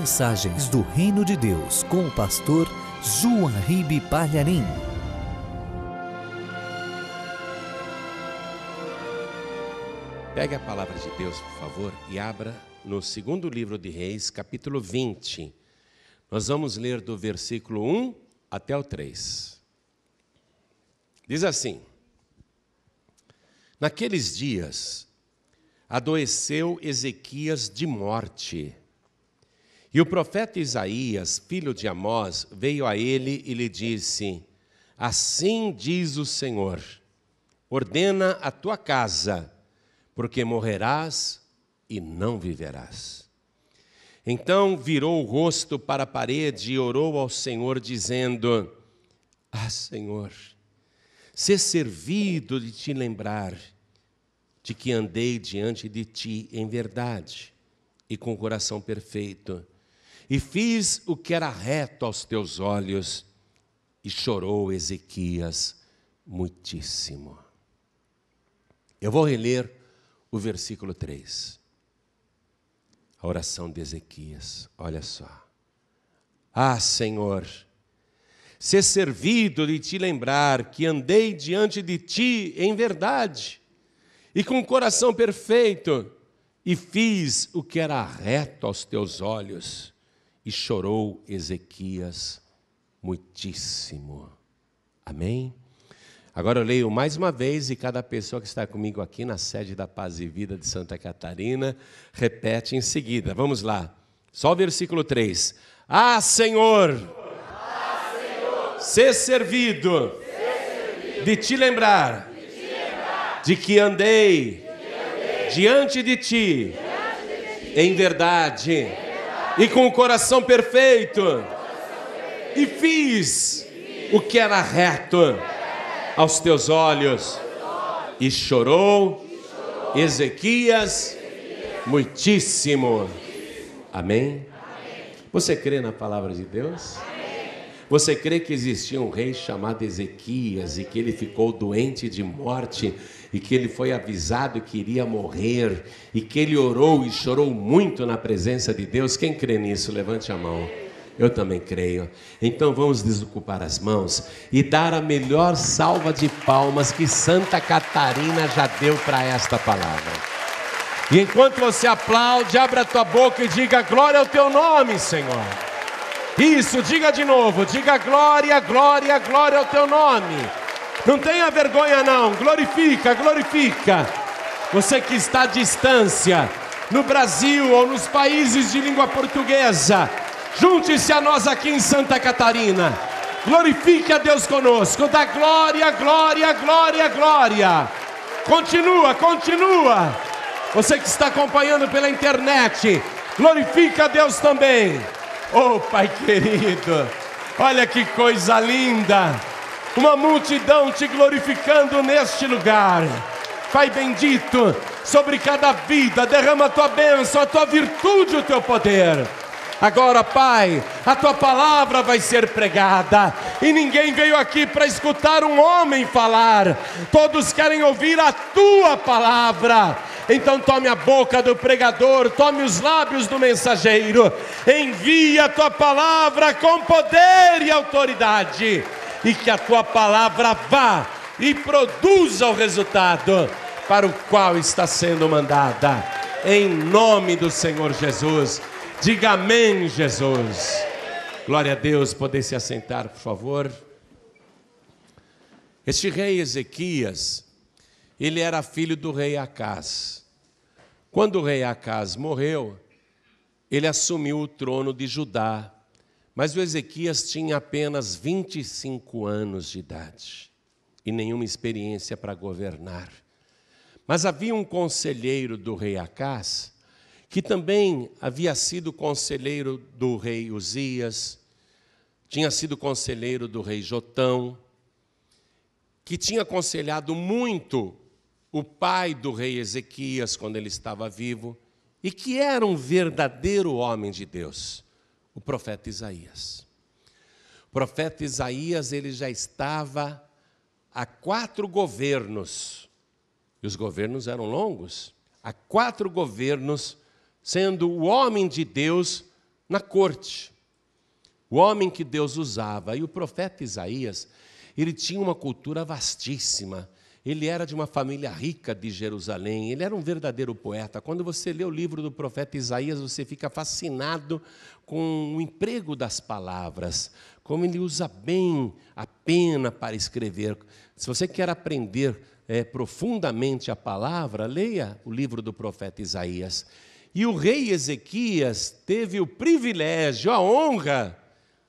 Mensagens do Reino de Deus com o pastor Juan Ribe Palharim. Pegue a palavra de Deus, por favor, e abra no segundo livro de Reis, capítulo 20. Nós vamos ler do versículo 1 até o 3. Diz assim: Naqueles dias adoeceu Ezequias de morte e o profeta Isaías, filho de Amós, veio a ele e lhe disse: Assim diz o Senhor: Ordena a tua casa, porque morrerás e não viverás. Então virou o rosto para a parede e orou ao Senhor, dizendo: Ah, Senhor, ser servido de te lembrar de que andei diante de ti em verdade e com o coração perfeito e fiz o que era reto aos teus olhos. E chorou Ezequias muitíssimo. Eu vou reler o versículo 3. A oração de Ezequias, olha só. Ah, Senhor, ser é servido de te lembrar que andei diante de ti em verdade e com o coração perfeito e fiz o que era reto aos teus olhos e chorou Ezequias muitíssimo. Amém? Agora eu leio mais uma vez e cada pessoa que está comigo aqui na sede da Paz e Vida de Santa Catarina repete em seguida. Vamos lá. Só o versículo 3. Ah, Senhor, ah, Senhor ser servido, servido de, te lembrar, de que andei, diante de ti diante de ti em verdade. Em verdade e com o coração perfeito. E fiz o que era reto aos teus olhos. E chorou Ezequias muitíssimo. Amém? Você crê na palavra de Deus? Você crê que existia um rei chamado Ezequias e que ele ficou doente de morte e que ele foi avisado que iria morrer, e que ele orou e chorou muito na presença de Deus. Quem crê nisso, levante a mão. Eu também creio. Então vamos desocupar as mãos e dar a melhor salva de palmas que Santa Catarina já deu para esta palavra. E enquanto você aplaude, abra a tua boca e diga glória ao teu nome, Senhor. Isso, diga de novo, diga glória, glória, glória ao teu nome. Não tenha vergonha, não. Glorifica, glorifica. Você que está à distância, no Brasil ou nos países de língua portuguesa, junte-se a nós aqui em Santa Catarina. Glorifique a Deus conosco. Dá glória, glória, glória, glória. Continua, continua. Você que está acompanhando pela internet, glorifica a Deus também. Oh, Pai querido, olha que coisa linda uma multidão te glorificando neste lugar. Pai bendito, sobre cada vida, derrama a tua bênção, a tua virtude, o teu poder. Agora, Pai, a tua palavra vai ser pregada, e ninguém veio aqui para escutar um homem falar, todos querem ouvir a tua palavra. Então, tome a boca do pregador, tome os lábios do mensageiro, envia a tua palavra com poder e autoridade e que a tua palavra vá e produza o resultado para o qual está sendo mandada. Em nome do Senhor Jesus. Diga amém, Jesus. Glória a Deus. Poder se assentar, por favor. Este rei Ezequias, ele era filho do rei Acás. Quando o rei Acás morreu, ele assumiu o trono de Judá mas o Ezequias tinha apenas 25 anos de idade e nenhuma experiência para governar. Mas havia um conselheiro do rei Acás, que também havia sido conselheiro do rei Uzias, tinha sido conselheiro do rei Jotão, que tinha aconselhado muito o pai do rei Ezequias quando ele estava vivo, e que era um verdadeiro homem de Deus o profeta Isaías. O profeta Isaías, ele já estava há quatro governos, e os governos eram longos, há quatro governos, sendo o homem de Deus na corte. O homem que Deus usava. E o profeta Isaías, ele tinha uma cultura vastíssima ele era de uma família rica de Jerusalém, ele era um verdadeiro poeta. Quando você lê o livro do profeta Isaías, você fica fascinado com o emprego das palavras, como ele usa bem a pena para escrever. Se você quer aprender é, profundamente a palavra, leia o livro do profeta Isaías. E o rei Ezequias teve o privilégio, a honra,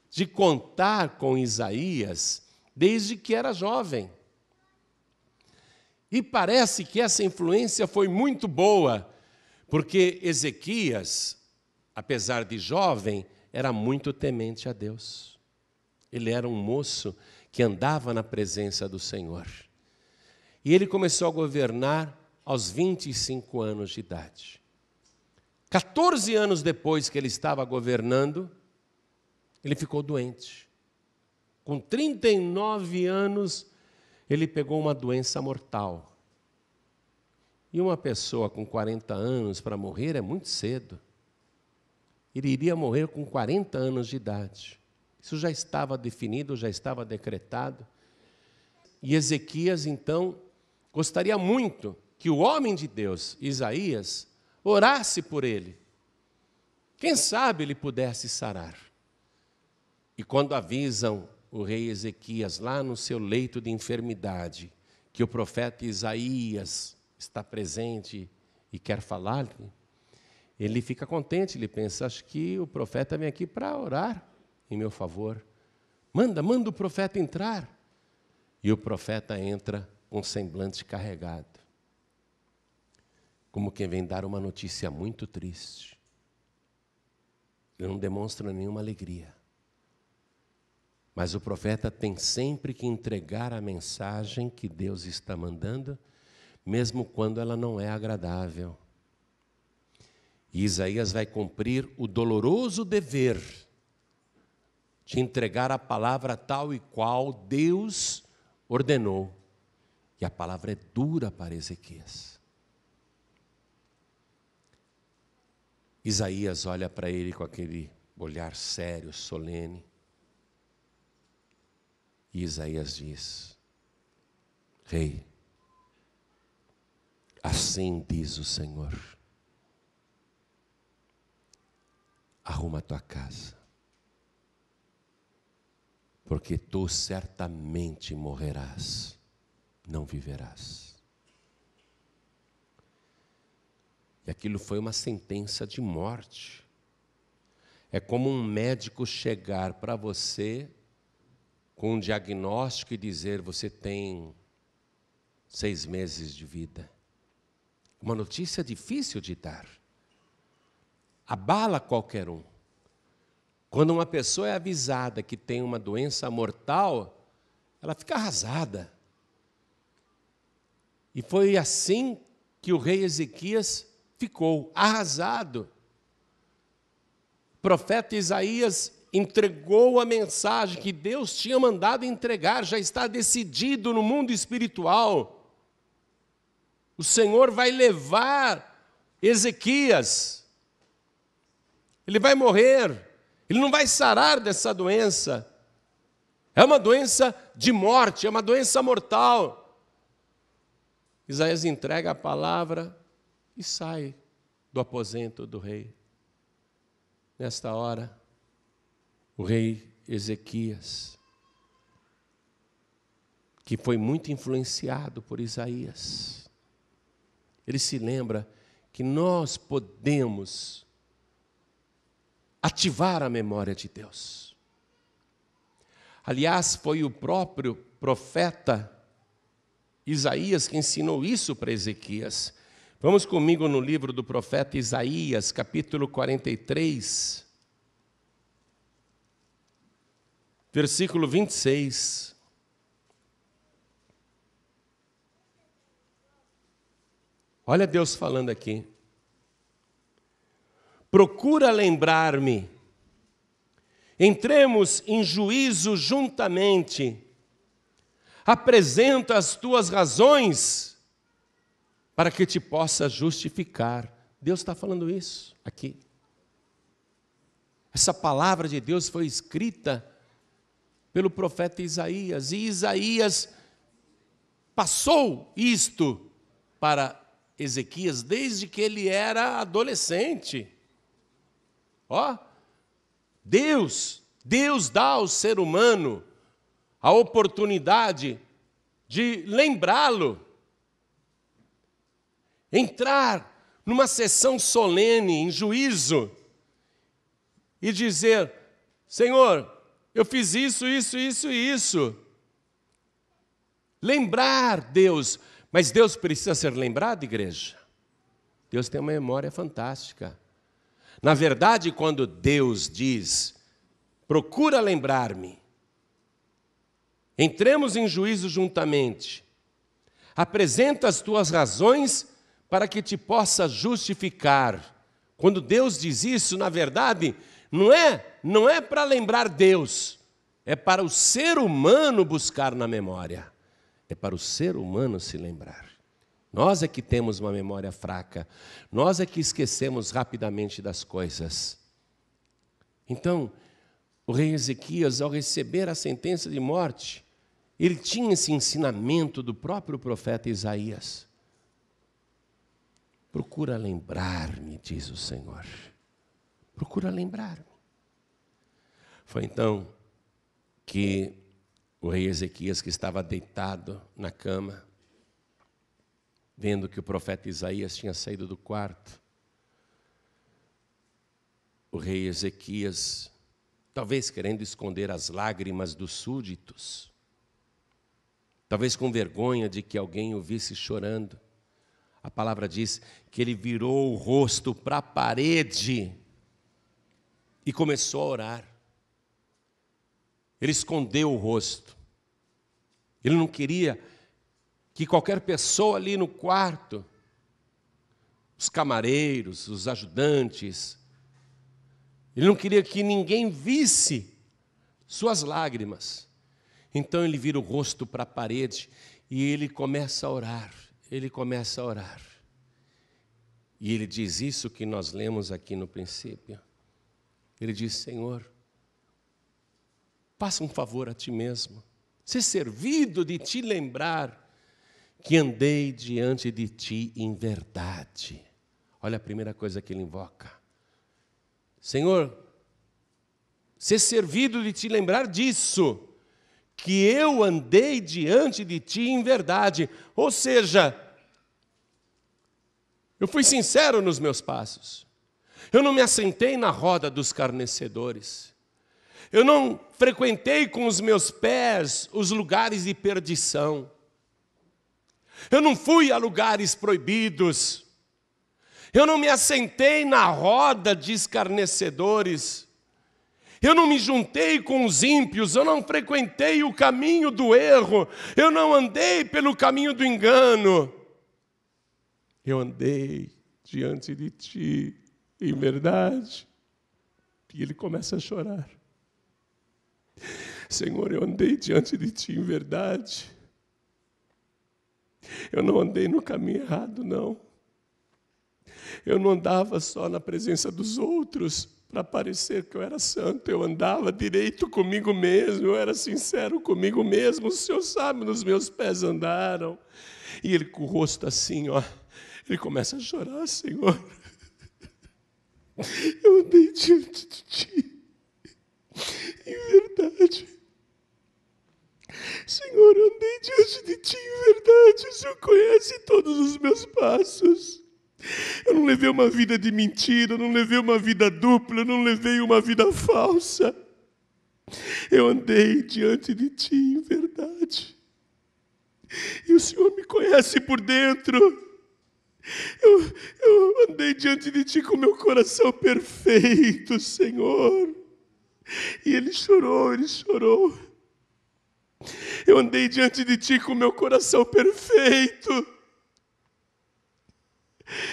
de contar com Isaías desde que era jovem. E parece que essa influência foi muito boa, porque Ezequias, apesar de jovem, era muito temente a Deus. Ele era um moço que andava na presença do Senhor. E ele começou a governar aos 25 anos de idade. 14 anos depois que ele estava governando, ele ficou doente. Com 39 anos, ele pegou uma doença mortal. E uma pessoa com 40 anos para morrer é muito cedo. Ele iria morrer com 40 anos de idade. Isso já estava definido, já estava decretado. E Ezequias, então, gostaria muito que o homem de Deus, Isaías, orasse por ele. Quem sabe ele pudesse sarar. E quando avisam o rei Ezequias, lá no seu leito de enfermidade, que o profeta Isaías está presente e quer falar-lhe, ele fica contente, ele pensa: acho que o profeta vem aqui para orar em meu favor. Manda, manda o profeta entrar. E o profeta entra com semblante carregado, como quem vem dar uma notícia muito triste. Ele não demonstra nenhuma alegria. Mas o profeta tem sempre que entregar a mensagem que Deus está mandando, mesmo quando ela não é agradável. E Isaías vai cumprir o doloroso dever de entregar a palavra tal e qual Deus ordenou. E a palavra é dura para Ezequias. Isaías olha para ele com aquele olhar sério, solene. E Isaías diz: Rei, assim diz o Senhor: arruma a tua casa, porque tu certamente morrerás, não viverás. E aquilo foi uma sentença de morte. É como um médico chegar para você com um diagnóstico e dizer: você tem seis meses de vida. Uma notícia difícil de dar. Abala qualquer um. Quando uma pessoa é avisada que tem uma doença mortal, ela fica arrasada. E foi assim que o rei Ezequias ficou arrasado. O profeta Isaías entregou a mensagem que Deus tinha mandado entregar, já está decidido no mundo espiritual. O Senhor vai levar Ezequias. Ele vai morrer. Ele não vai sarar dessa doença. É uma doença de morte, é uma doença mortal. Isaías entrega a palavra e sai do aposento do rei. Nesta hora, o rei Ezequias, que foi muito influenciado por Isaías. Ele se lembra que nós podemos ativar a memória de Deus. Aliás, foi o próprio profeta Isaías que ensinou isso para Ezequias. Vamos comigo no livro do profeta Isaías, capítulo 43. versículo 26. Olha Deus falando aqui. Procura lembrar-me. Entremos em juízo juntamente. Apresenta as tuas razões para que te possa justificar. Deus está falando isso aqui. Essa palavra de Deus foi escrita pelo profeta Isaías. E Isaías passou isto para Ezequias desde que ele era adolescente. Ó, Deus, Deus dá ao ser humano a oportunidade de lembrá-lo, entrar numa sessão solene em juízo e dizer: Senhor, eu fiz isso, isso, isso e isso. Lembrar Deus. Mas Deus precisa ser lembrado, igreja? Deus tem uma memória fantástica. Na verdade, quando Deus diz, procura lembrar-me, entremos em juízo juntamente, apresenta as tuas razões para que te possa justificar. Quando Deus diz isso, na verdade, não é, não é para lembrar Deus, é para o ser humano buscar na memória. É para o ser humano se lembrar. Nós é que temos uma memória fraca, nós é que esquecemos rapidamente das coisas. Então, o rei Ezequias, ao receber a sentença de morte, ele tinha esse ensinamento do próprio profeta Isaías. Procura lembrar-me, diz o Senhor procura lembrar Foi então que o rei Ezequias, que estava deitado na cama, vendo que o profeta Isaías tinha saído do quarto, o rei Ezequias, talvez querendo esconder as lágrimas dos súditos, talvez com vergonha de que alguém o visse chorando, a palavra diz que ele virou o rosto para a parede e começou a orar. Ele escondeu o rosto. Ele não queria que qualquer pessoa ali no quarto, os camareiros, os ajudantes, ele não queria que ninguém visse suas lágrimas. Então ele vira o rosto para a parede e ele começa a orar. Ele começa a orar. E ele diz isso que nós lemos aqui no princípio. Ele diz: Senhor, passa um favor a ti mesmo. ser servido de te lembrar que andei diante de ti em verdade. Olha a primeira coisa que ele invoca. Senhor, ser servido de te lembrar disso, que eu andei diante de ti em verdade. Ou seja, eu fui sincero nos meus passos. Eu não me assentei na roda dos carnecedores. Eu não frequentei com os meus pés os lugares de perdição. Eu não fui a lugares proibidos. Eu não me assentei na roda de escarnecedores. Eu não me juntei com os ímpios, eu não frequentei o caminho do erro, eu não andei pelo caminho do engano. Eu andei diante de ti em verdade. E ele começa a chorar. Senhor, eu andei diante de ti em verdade. Eu não andei no caminho errado, não. Eu não andava só na presença dos outros para parecer que eu era santo, eu andava direito comigo mesmo, eu era sincero comigo mesmo. O Senhor sabe, nos meus pés andaram. E ele com o rosto assim, ó, ele começa a chorar, Senhor. Eu andei diante de ti em verdade. Senhor, eu andei diante de ti em verdade. O Senhor conhece todos os meus passos. Eu não levei uma vida de mentira, eu não levei uma vida dupla, eu não levei uma vida falsa. Eu andei diante de ti em verdade. E o Senhor me conhece por dentro. Eu, eu andei diante de ti com meu coração perfeito, Senhor. E ele chorou, ele chorou. Eu andei diante de ti com meu coração perfeito.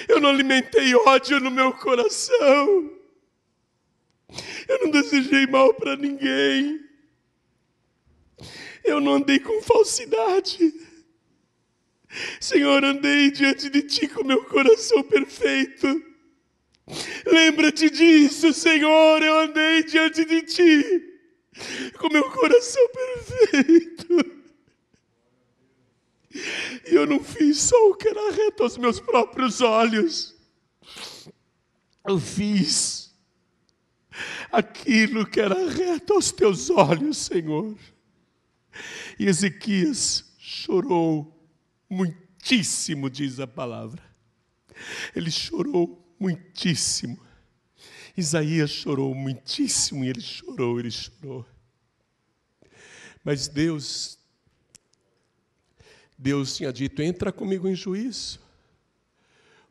Eu não alimentei ódio no meu coração. Eu não desejei mal para ninguém. Eu não andei com falsidade. Senhor, andei diante de ti com meu coração perfeito. Lembra-te disso, Senhor, eu andei diante de ti com meu coração perfeito. E eu não fiz só o que era reto aos meus próprios olhos. Eu fiz aquilo que era reto aos teus olhos, Senhor. E Ezequias chorou muitíssimo, diz a palavra. Ele chorou muitíssimo. Isaías chorou muitíssimo e ele chorou, ele chorou. Mas Deus, Deus tinha dito: entra comigo em juízo,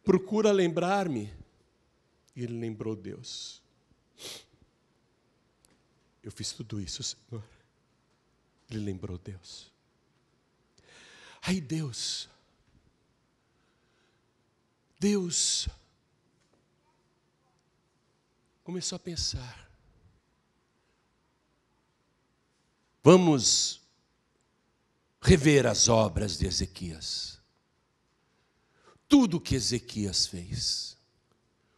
procura lembrar-me. E ele lembrou Deus. Eu fiz tudo isso, Senhor. Ele lembrou Deus. Aí Deus, Deus começou a pensar. Vamos rever as obras de Ezequias. Tudo o que Ezequias fez.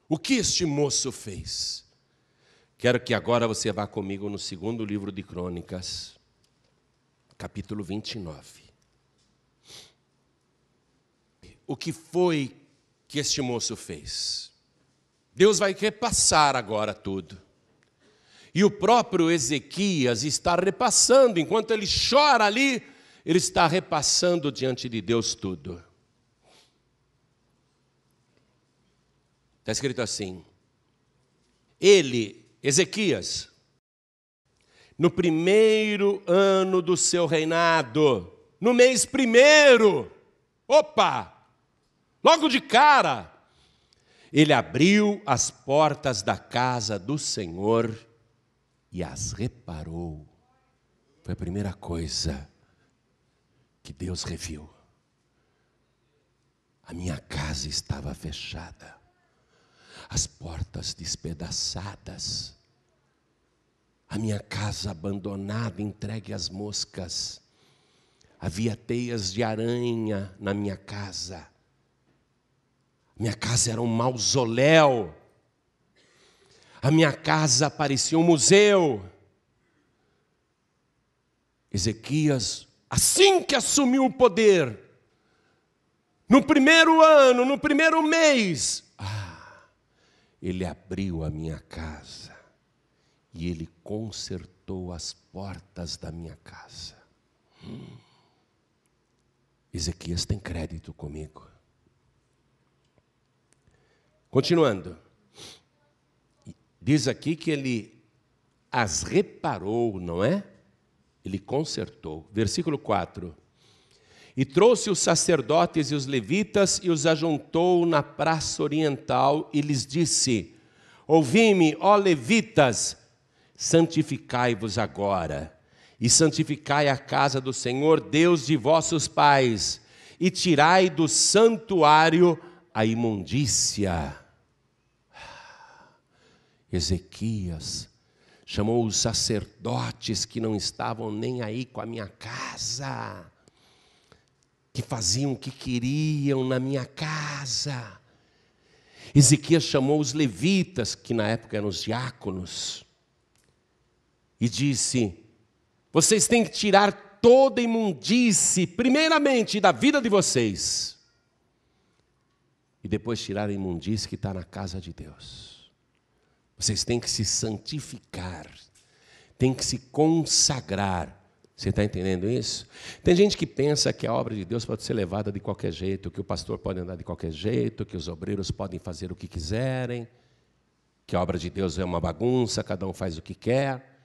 O que este moço fez. Quero que agora você vá comigo no segundo livro de Crônicas, capítulo 29 o que foi que este moço fez. Deus vai repassar agora tudo. E o próprio Ezequias está repassando, enquanto ele chora ali, ele está repassando diante de Deus tudo. Está escrito assim: Ele, Ezequias, no primeiro ano do seu reinado, no mês primeiro, opa, Logo de cara, ele abriu as portas da casa do Senhor e as reparou. Foi a primeira coisa que Deus reviu. A minha casa estava fechada, as portas despedaçadas, a minha casa abandonada, entregue às moscas. Havia teias de aranha na minha casa. Minha casa era um mausoléu. A minha casa parecia um museu. Ezequias, assim que assumiu o poder, no primeiro ano, no primeiro mês, ah, ele abriu a minha casa e ele consertou as portas da minha casa. Hum. Ezequias tem crédito comigo. Continuando. Diz aqui que ele as reparou, não é? Ele consertou. Versículo 4. E trouxe os sacerdotes e os levitas e os ajuntou na praça oriental e lhes disse: Ouvi-me, ó levitas, santificai-vos agora, e santificai a casa do Senhor, Deus de vossos pais, e tirai do santuário a imundícia Ezequias chamou os sacerdotes que não estavam nem aí com a minha casa, que faziam o que queriam na minha casa. Ezequias chamou os levitas, que na época eram os diáconos, e disse: Vocês têm que tirar toda imundície, primeiramente da vida de vocês, e depois tirar a imundície que está na casa de Deus. Vocês têm que se santificar, têm que se consagrar. Você está entendendo isso? Tem gente que pensa que a obra de Deus pode ser levada de qualquer jeito, que o pastor pode andar de qualquer jeito, que os obreiros podem fazer o que quiserem, que a obra de Deus é uma bagunça, cada um faz o que quer.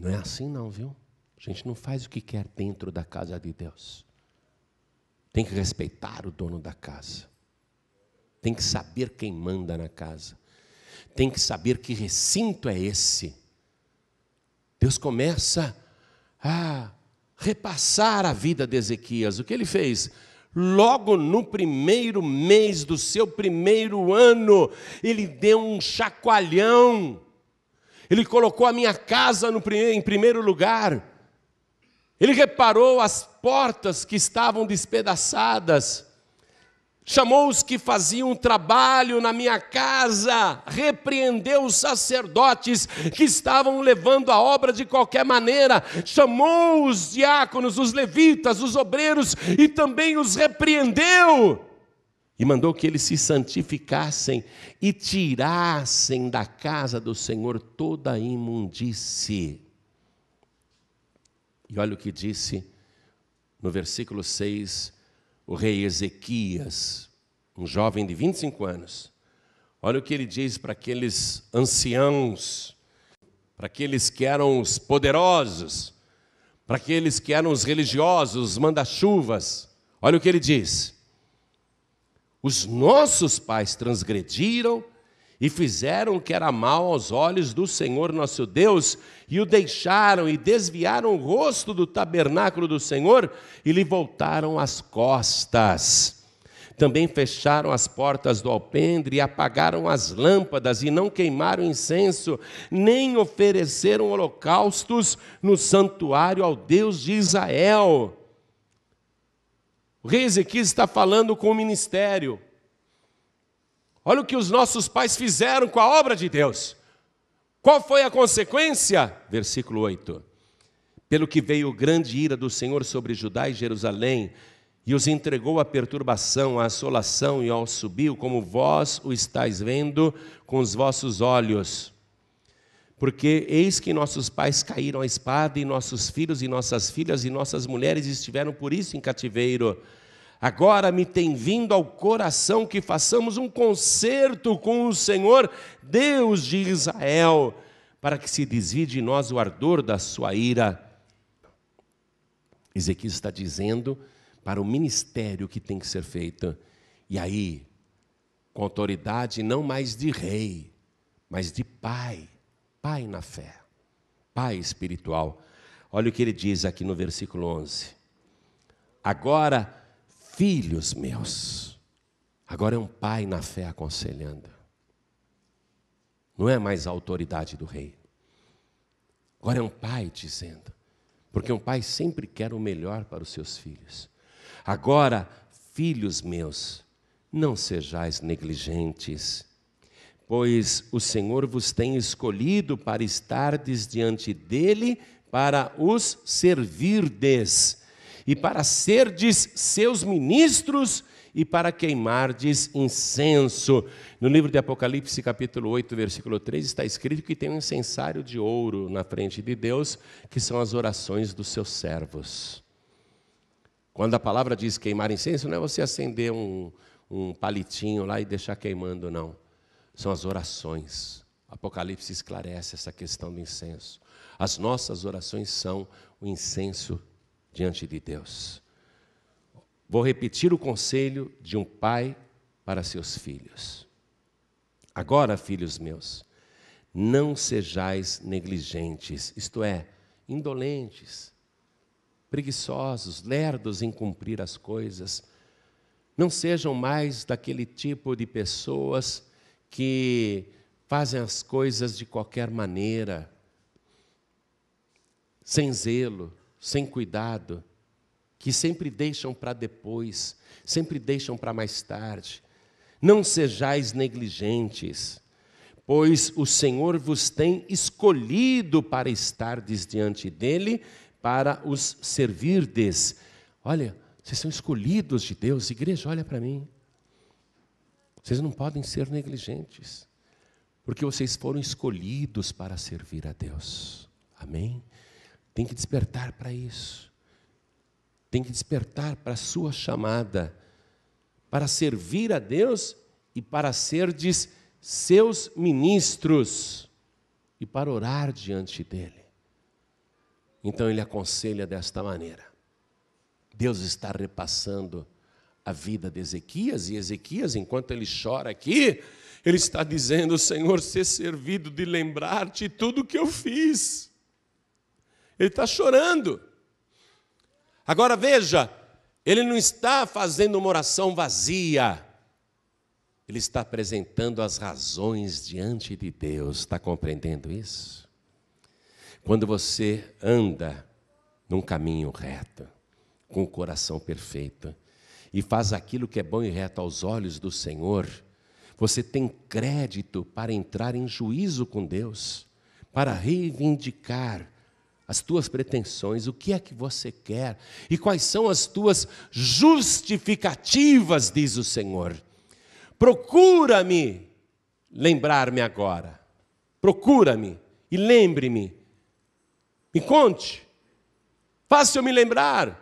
Não é assim, não, viu? A gente não faz o que quer dentro da casa de Deus. Tem que respeitar o dono da casa. Tem que saber quem manda na casa tem que saber que recinto é esse. Deus começa a repassar a vida de Ezequias. O que ele fez? Logo no primeiro mês do seu primeiro ano, ele deu um chacoalhão. Ele colocou a minha casa no, em primeiro lugar. Ele reparou as portas que estavam despedaçadas chamou os que faziam trabalho na minha casa, repreendeu os sacerdotes que estavam levando a obra de qualquer maneira, chamou os diáconos, os levitas, os obreiros e também os repreendeu. E mandou que eles se santificassem e tirassem da casa do Senhor toda a imundície. E olha o que disse no versículo 6 o rei Ezequias, um jovem de 25 anos, olha o que ele diz para aqueles anciãos, para aqueles que eram os poderosos, para aqueles que eram os religiosos, os manda-chuvas. Olha o que ele diz: Os nossos pais transgrediram e fizeram o que era mal aos olhos do Senhor nosso Deus, e o deixaram e desviaram o rosto do tabernáculo do Senhor e lhe voltaram as costas. Também fecharam as portas do alpendre e apagaram as lâmpadas e não queimaram incenso, nem ofereceram holocaustos no santuário ao Deus de Israel. O rei Ezequias está falando com o ministério, Olha o que os nossos pais fizeram com a obra de Deus. Qual foi a consequência? Versículo 8. Pelo que veio grande ira do Senhor sobre Judá e Jerusalém, e os entregou à perturbação, à assolação e ao subiu, como vós o estáis vendo com os vossos olhos. Porque eis que nossos pais caíram à espada, e nossos filhos e nossas filhas e nossas mulheres estiveram por isso em cativeiro. Agora me tem vindo ao coração que façamos um concerto com o Senhor, Deus de Israel, para que se desvie de nós o ardor da sua ira. Ezequiel está dizendo para o ministério que tem que ser feito. E aí, com autoridade não mais de rei, mas de pai, pai na fé, pai espiritual. Olha o que ele diz aqui no versículo 11. Agora filhos meus. Agora é um pai na fé aconselhando. Não é mais a autoridade do rei. Agora é um pai dizendo. Porque um pai sempre quer o melhor para os seus filhos. Agora, filhos meus, não sejais negligentes, pois o Senhor vos tem escolhido para estardes diante dele para os servirdes e para serdes seus ministros e para queimardes incenso. No livro de Apocalipse, capítulo 8, versículo 3, está escrito que tem um incensário de ouro na frente de Deus, que são as orações dos seus servos. Quando a palavra diz queimar incenso, não é você acender um, um palitinho lá e deixar queimando, não. São as orações. Apocalipse esclarece essa questão do incenso. As nossas orações são o incenso diante de Deus. Vou repetir o conselho de um pai para seus filhos. Agora, filhos meus, não sejais negligentes, isto é, indolentes, preguiçosos, lerdos em cumprir as coisas. Não sejam mais daquele tipo de pessoas que fazem as coisas de qualquer maneira, sem zelo, sem cuidado, que sempre deixam para depois, sempre deixam para mais tarde. Não sejais negligentes, pois o Senhor vos tem escolhido para estardes diante dele, para os servirdes. Olha, vocês são escolhidos de Deus, igreja, olha para mim. Vocês não podem ser negligentes, porque vocês foram escolhidos para servir a Deus. Amém? Tem que despertar para isso. Tem que despertar para a sua chamada, para servir a Deus e para serdes seus ministros e para orar diante dele. Então ele aconselha desta maneira. Deus está repassando a vida de Ezequias, e Ezequias, enquanto ele chora aqui, ele está dizendo: Senhor, ser servido de lembrar-te tudo o que eu fiz. Ele está chorando. Agora veja, ele não está fazendo uma oração vazia. Ele está apresentando as razões diante de Deus. Está compreendendo isso? Quando você anda num caminho reto, com o coração perfeito, e faz aquilo que é bom e reto aos olhos do Senhor, você tem crédito para entrar em juízo com Deus, para reivindicar as tuas pretensões, o que é que você quer e quais são as tuas justificativas, diz o Senhor. Procura-me lembrar-me agora. Procura-me e lembre-me. Me conte. Faça eu me lembrar.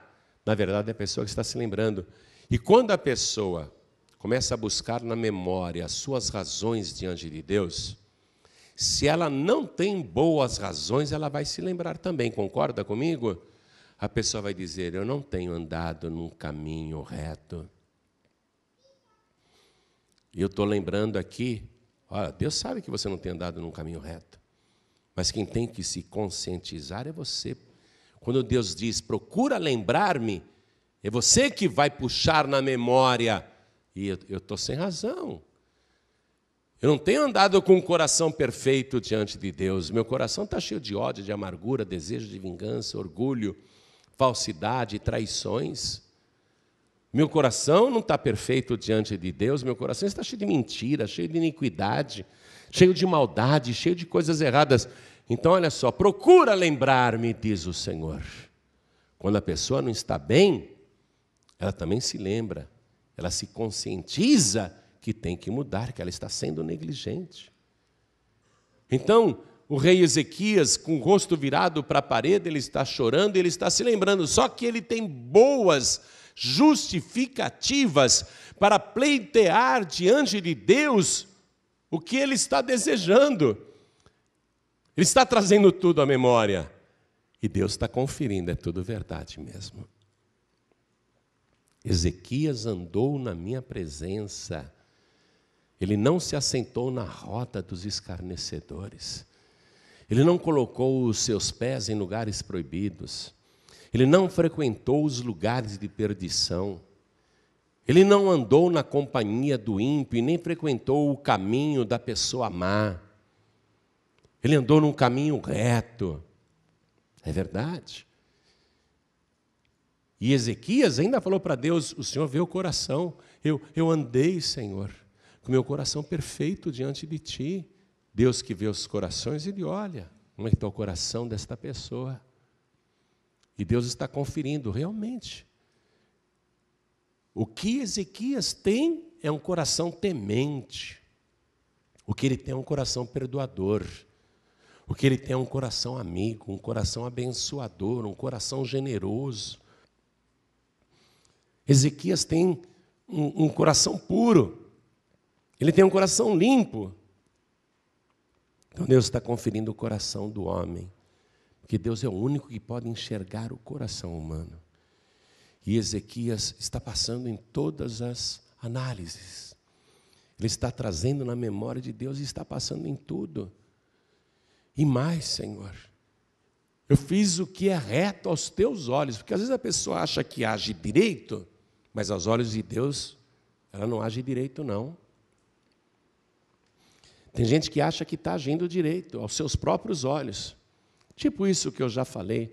Na verdade, é a pessoa que está se lembrando. E quando a pessoa começa a buscar na memória as suas razões diante de Deus, se ela não tem boas razões, ela vai se lembrar também, concorda comigo? A pessoa vai dizer: Eu não tenho andado num caminho reto. Eu estou lembrando aqui, olha, Deus sabe que você não tem andado num caminho reto. Mas quem tem que se conscientizar é você. Quando Deus diz, procura lembrar-me, é você que vai puxar na memória. E eu estou sem razão. Eu não tenho andado com um coração perfeito diante de Deus. Meu coração está cheio de ódio, de amargura, desejo de vingança, orgulho, falsidade, traições. Meu coração não está perfeito diante de Deus. Meu coração está cheio de mentira, cheio de iniquidade, cheio de maldade, cheio de coisas erradas. Então, olha só, procura lembrar-me, diz o Senhor. Quando a pessoa não está bem, ela também se lembra, ela se conscientiza que tem que mudar, que ela está sendo negligente. Então, o rei Ezequias, com o rosto virado para a parede, ele está chorando, ele está se lembrando, só que ele tem boas justificativas para pleitear diante de Deus o que ele está desejando. Ele está trazendo tudo à memória. E Deus está conferindo, é tudo verdade mesmo. Ezequias andou na minha presença ele não se assentou na rota dos escarnecedores. Ele não colocou os seus pés em lugares proibidos. Ele não frequentou os lugares de perdição. Ele não andou na companhia do ímpio e nem frequentou o caminho da pessoa má. Ele andou num caminho reto. É verdade. E Ezequias ainda falou para Deus: O Senhor vê o coração. Eu, eu andei, Senhor com meu coração perfeito diante de ti. Deus que vê os corações, ele olha como é que está o coração desta pessoa. E Deus está conferindo realmente. O que Ezequias tem é um coração temente. O que ele tem é um coração perdoador. O que ele tem é um coração amigo, um coração abençoador, um coração generoso. Ezequias tem um, um coração puro. Ele tem um coração limpo. Então Deus está conferindo o coração do homem. Porque Deus é o único que pode enxergar o coração humano. E Ezequias está passando em todas as análises. Ele está trazendo na memória de Deus e está passando em tudo. E mais, Senhor. Eu fiz o que é reto aos teus olhos, porque às vezes a pessoa acha que age direito, mas aos olhos de Deus, ela não age direito, não. Tem gente que acha que está agindo direito aos seus próprios olhos. Tipo isso que eu já falei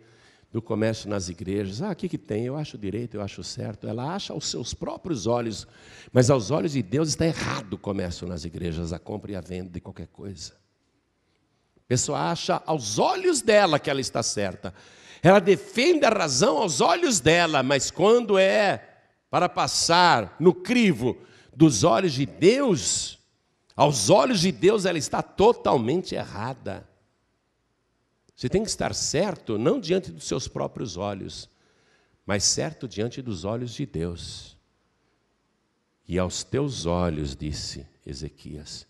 do comércio nas igrejas. Ah, o que, que tem? Eu acho direito, eu acho certo. Ela acha aos seus próprios olhos, mas aos olhos de Deus está errado o comércio nas igrejas, a compra e a venda de qualquer coisa. A pessoa acha aos olhos dela que ela está certa. Ela defende a razão aos olhos dela, mas quando é para passar no crivo dos olhos de Deus, aos olhos de Deus, ela está totalmente errada. Você tem que estar certo, não diante dos seus próprios olhos, mas certo diante dos olhos de Deus. E aos teus olhos, disse Ezequias,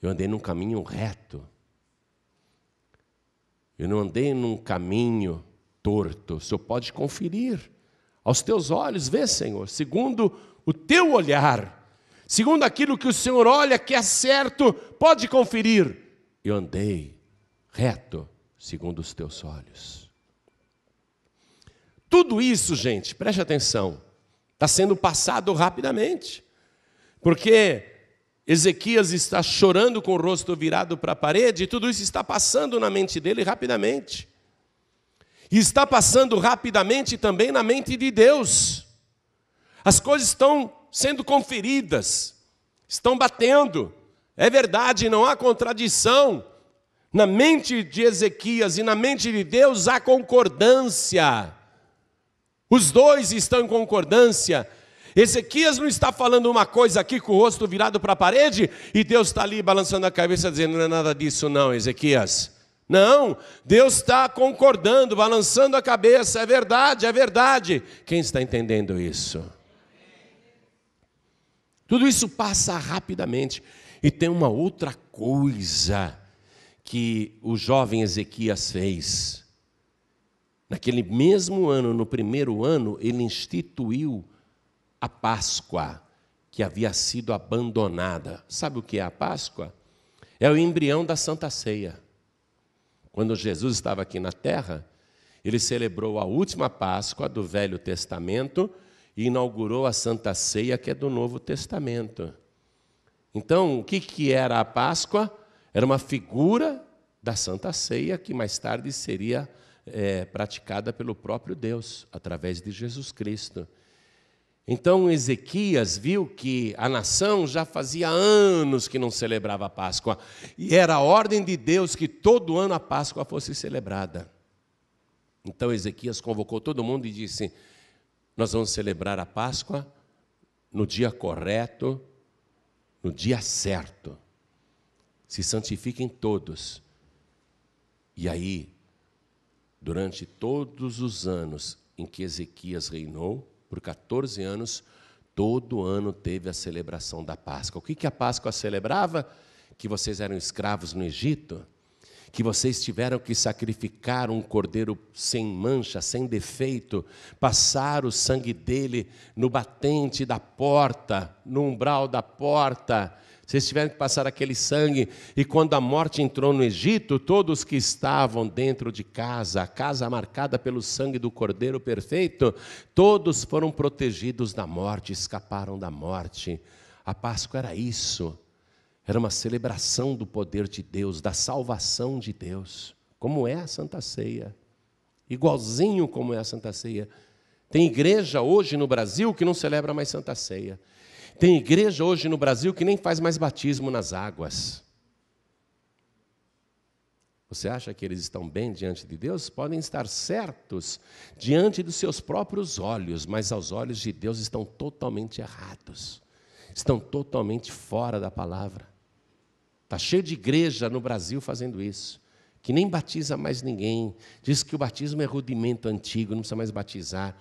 eu andei num caminho reto, eu não andei num caminho torto. O Senhor pode conferir aos teus olhos, vê, Senhor, segundo o teu olhar segundo aquilo que o Senhor olha que é certo, pode conferir. Eu andei reto, segundo os teus olhos. Tudo isso, gente, preste atenção, está sendo passado rapidamente, porque Ezequias está chorando com o rosto virado para a parede, e tudo isso está passando na mente dele rapidamente. E está passando rapidamente também na mente de Deus. As coisas estão sendo conferidas, estão batendo. É verdade, não há contradição. Na mente de Ezequias e na mente de Deus há concordância. Os dois estão em concordância. Ezequias não está falando uma coisa aqui com o rosto virado para a parede e Deus está ali balançando a cabeça dizendo: não é nada disso, não, Ezequias. Não, Deus está concordando, balançando a cabeça, é verdade, é verdade. Quem está entendendo isso? Tudo isso passa rapidamente. E tem uma outra coisa que o jovem Ezequias fez. Naquele mesmo ano, no primeiro ano, ele instituiu a Páscoa, que havia sido abandonada. Sabe o que é a Páscoa? É o embrião da Santa Ceia. Quando Jesus estava aqui na terra, ele celebrou a última Páscoa do Velho Testamento e inaugurou a Santa Ceia, que é do Novo Testamento. Então, o que, que era a Páscoa? Era uma figura da Santa Ceia que mais tarde seria é, praticada pelo próprio Deus, através de Jesus Cristo. Então Ezequias viu que a nação já fazia anos que não celebrava a Páscoa, e era a ordem de Deus que todo ano a Páscoa fosse celebrada. Então Ezequias convocou todo mundo e disse: nós vamos celebrar a Páscoa no dia correto, no dia certo. Se santifiquem todos. E aí, durante todos os anos em que Ezequias reinou, por 14 anos, todo ano teve a celebração da Páscoa. O que, que a Páscoa celebrava? Que vocês eram escravos no Egito, que vocês tiveram que sacrificar um cordeiro sem mancha, sem defeito, passar o sangue dele no batente da porta, no umbral da porta. Vocês tiveram que passar aquele sangue, e quando a morte entrou no Egito, todos que estavam dentro de casa, a casa marcada pelo sangue do Cordeiro perfeito, todos foram protegidos da morte, escaparam da morte. A Páscoa era isso. Era uma celebração do poder de Deus, da salvação de Deus, como é a Santa Ceia. Igualzinho como é a Santa Ceia. Tem igreja hoje no Brasil que não celebra mais Santa Ceia. Tem igreja hoje no Brasil que nem faz mais batismo nas águas. Você acha que eles estão bem diante de Deus? Podem estar certos diante dos seus próprios olhos, mas aos olhos de Deus estão totalmente errados, estão totalmente fora da palavra. Está cheio de igreja no Brasil fazendo isso, que nem batiza mais ninguém, diz que o batismo é rudimento antigo, não precisa mais batizar.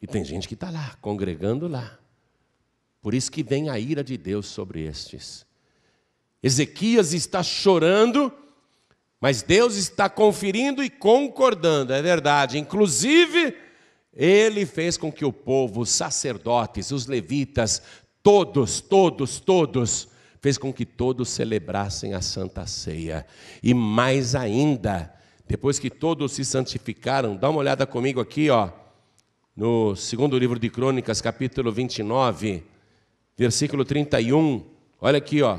E tem gente que está lá, congregando lá. Por isso que vem a ira de Deus sobre estes. Ezequias está chorando, mas Deus está conferindo e concordando, é verdade. Inclusive, ele fez com que o povo, os sacerdotes, os levitas, todos, todos, todos, fez com que todos celebrassem a Santa Ceia. E mais ainda, depois que todos se santificaram, dá uma olhada comigo aqui, ó, no segundo livro de Crônicas, capítulo 29, versículo 31. Olha aqui, ó.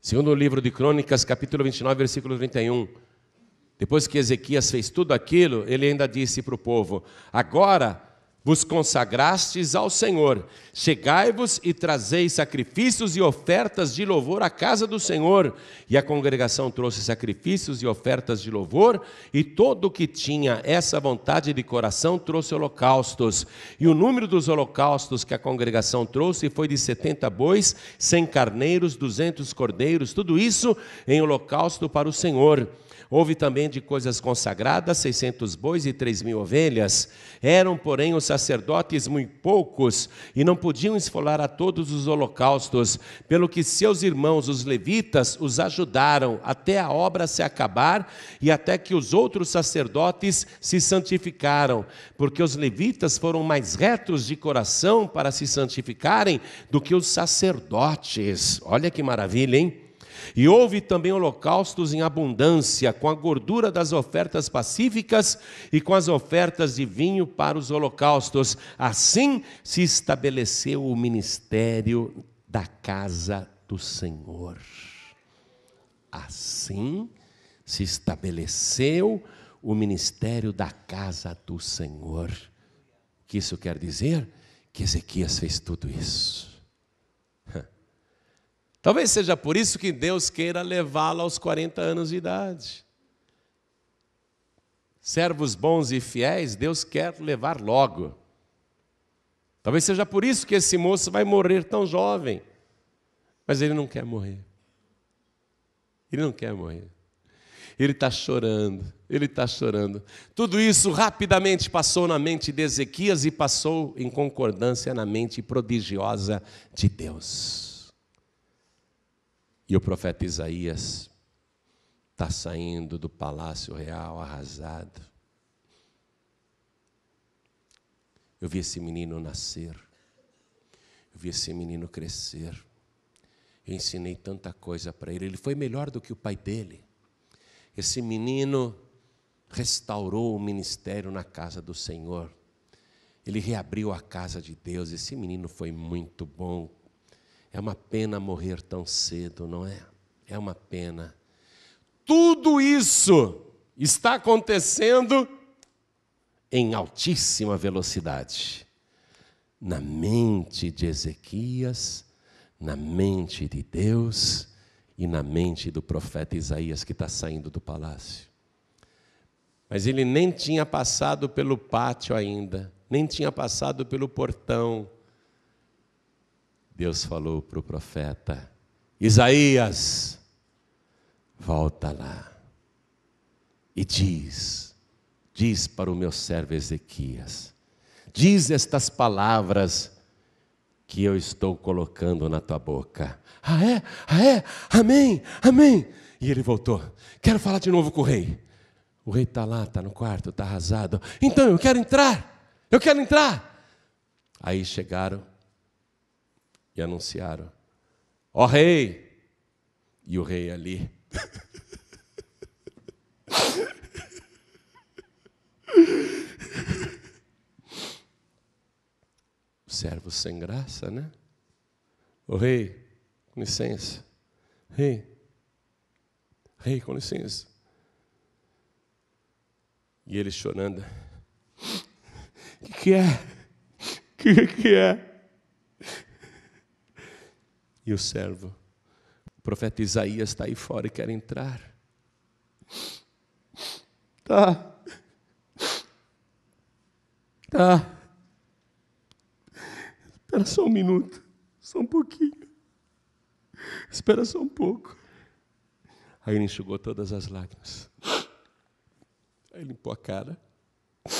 Segundo livro de Crônicas, capítulo 29, versículo 31. Depois que Ezequias fez tudo aquilo, ele ainda disse para o povo: Agora vos consagrastes ao Senhor. Chegai-vos e trazei sacrifícios e ofertas de louvor à casa do Senhor. E a congregação trouxe sacrifícios e ofertas de louvor, e todo o que tinha essa vontade de coração trouxe holocaustos. E o número dos holocaustos que a congregação trouxe foi de setenta bois, cem carneiros, duzentos cordeiros, tudo isso em holocausto para o Senhor. Houve também de coisas consagradas, 600 bois e 3 mil ovelhas. Eram, porém, os sacerdotes muito poucos e não podiam esfolar a todos os holocaustos, pelo que seus irmãos, os levitas, os ajudaram até a obra se acabar e até que os outros sacerdotes se santificaram, porque os levitas foram mais retos de coração para se santificarem do que os sacerdotes. Olha que maravilha, hein? E houve também holocaustos em abundância, com a gordura das ofertas pacíficas e com as ofertas de vinho para os holocaustos. Assim se estabeleceu o ministério da casa do Senhor. Assim se estabeleceu o ministério da casa do Senhor. O que isso quer dizer? Que Ezequias fez tudo isso. Talvez seja por isso que Deus queira levá-lo aos 40 anos de idade. Servos bons e fiéis, Deus quer levar logo. Talvez seja por isso que esse moço vai morrer tão jovem. Mas ele não quer morrer. Ele não quer morrer. Ele está chorando, ele está chorando. Tudo isso rapidamente passou na mente de Ezequias e passou em concordância na mente prodigiosa de Deus. E o profeta Isaías está saindo do palácio real arrasado. Eu vi esse menino nascer. Eu vi esse menino crescer. Eu ensinei tanta coisa para ele. Ele foi melhor do que o pai dele. Esse menino restaurou o ministério na casa do Senhor. Ele reabriu a casa de Deus. Esse menino foi muito bom. É uma pena morrer tão cedo, não é? É uma pena. Tudo isso está acontecendo em altíssima velocidade na mente de Ezequias, na mente de Deus e na mente do profeta Isaías que está saindo do palácio. Mas ele nem tinha passado pelo pátio ainda, nem tinha passado pelo portão Deus falou para o profeta: Isaías, volta lá e diz, diz para o meu servo Ezequias, diz estas palavras que eu estou colocando na tua boca. Ah, é? Ah, é? Amém? Amém? E ele voltou: Quero falar de novo com o rei. O rei está lá, está no quarto, está arrasado. Então eu quero entrar, eu quero entrar. Aí chegaram e anunciaram: Ó oh, rei! E o rei ali. Servo sem graça, né? O rei, com licença. Rei, rei, com licença. E ele chorando. O que, que é? O que, que é? e o servo. O profeta Isaías está aí fora e quer entrar. Tá. Tá. Espera só um minuto, só um pouquinho. Espera só um pouco. Aí ele enxugou todas as lágrimas. Aí limpou a cara. Ele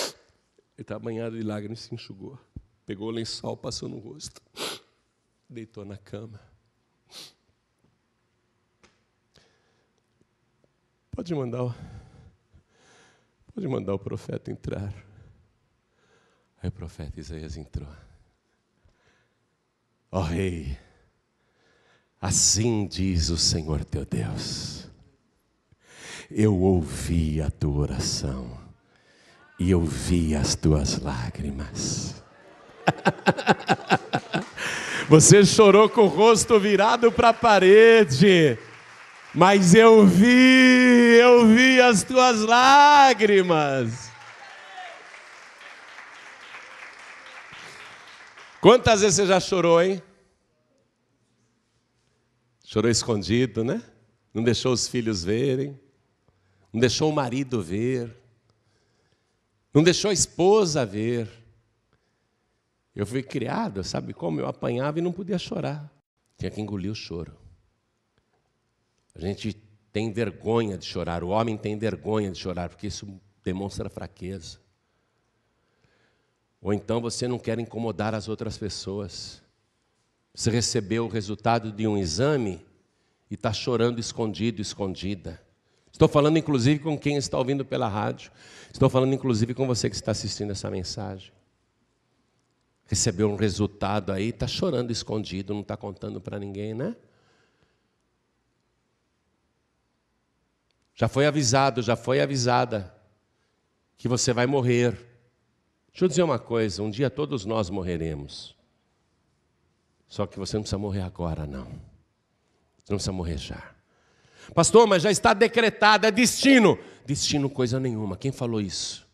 estava tá banhado de lágrimas e se enxugou. Pegou o lençol, passou no rosto. Deitou na cama. Pode mandar, o, pode mandar o profeta entrar. Aí o profeta Isaías entrou. Ó oh, rei, assim diz o Senhor teu Deus. Eu ouvi a tua oração e eu vi as tuas lágrimas. Você chorou com o rosto virado para a parede mas eu vi, eu vi as tuas lágrimas. Quantas vezes você já chorou, hein? Chorou escondido, né? Não deixou os filhos verem, não deixou o marido ver, não deixou a esposa ver. Eu fui criado, sabe como? Eu apanhava e não podia chorar. Tinha que engolir o choro. A gente tem vergonha de chorar, o homem tem vergonha de chorar, porque isso demonstra fraqueza. Ou então você não quer incomodar as outras pessoas. Você recebeu o resultado de um exame e está chorando escondido, escondida. Estou falando inclusive com quem está ouvindo pela rádio. Estou falando inclusive com você que está assistindo essa mensagem. Recebeu um resultado aí, está chorando escondido, não está contando para ninguém, né? Já foi avisado, já foi avisada que você vai morrer. Deixa eu dizer uma coisa: um dia todos nós morreremos. Só que você não precisa morrer agora, não. Você não precisa morrer já. Pastor, mas já está decretado, é destino. Destino coisa nenhuma. Quem falou isso?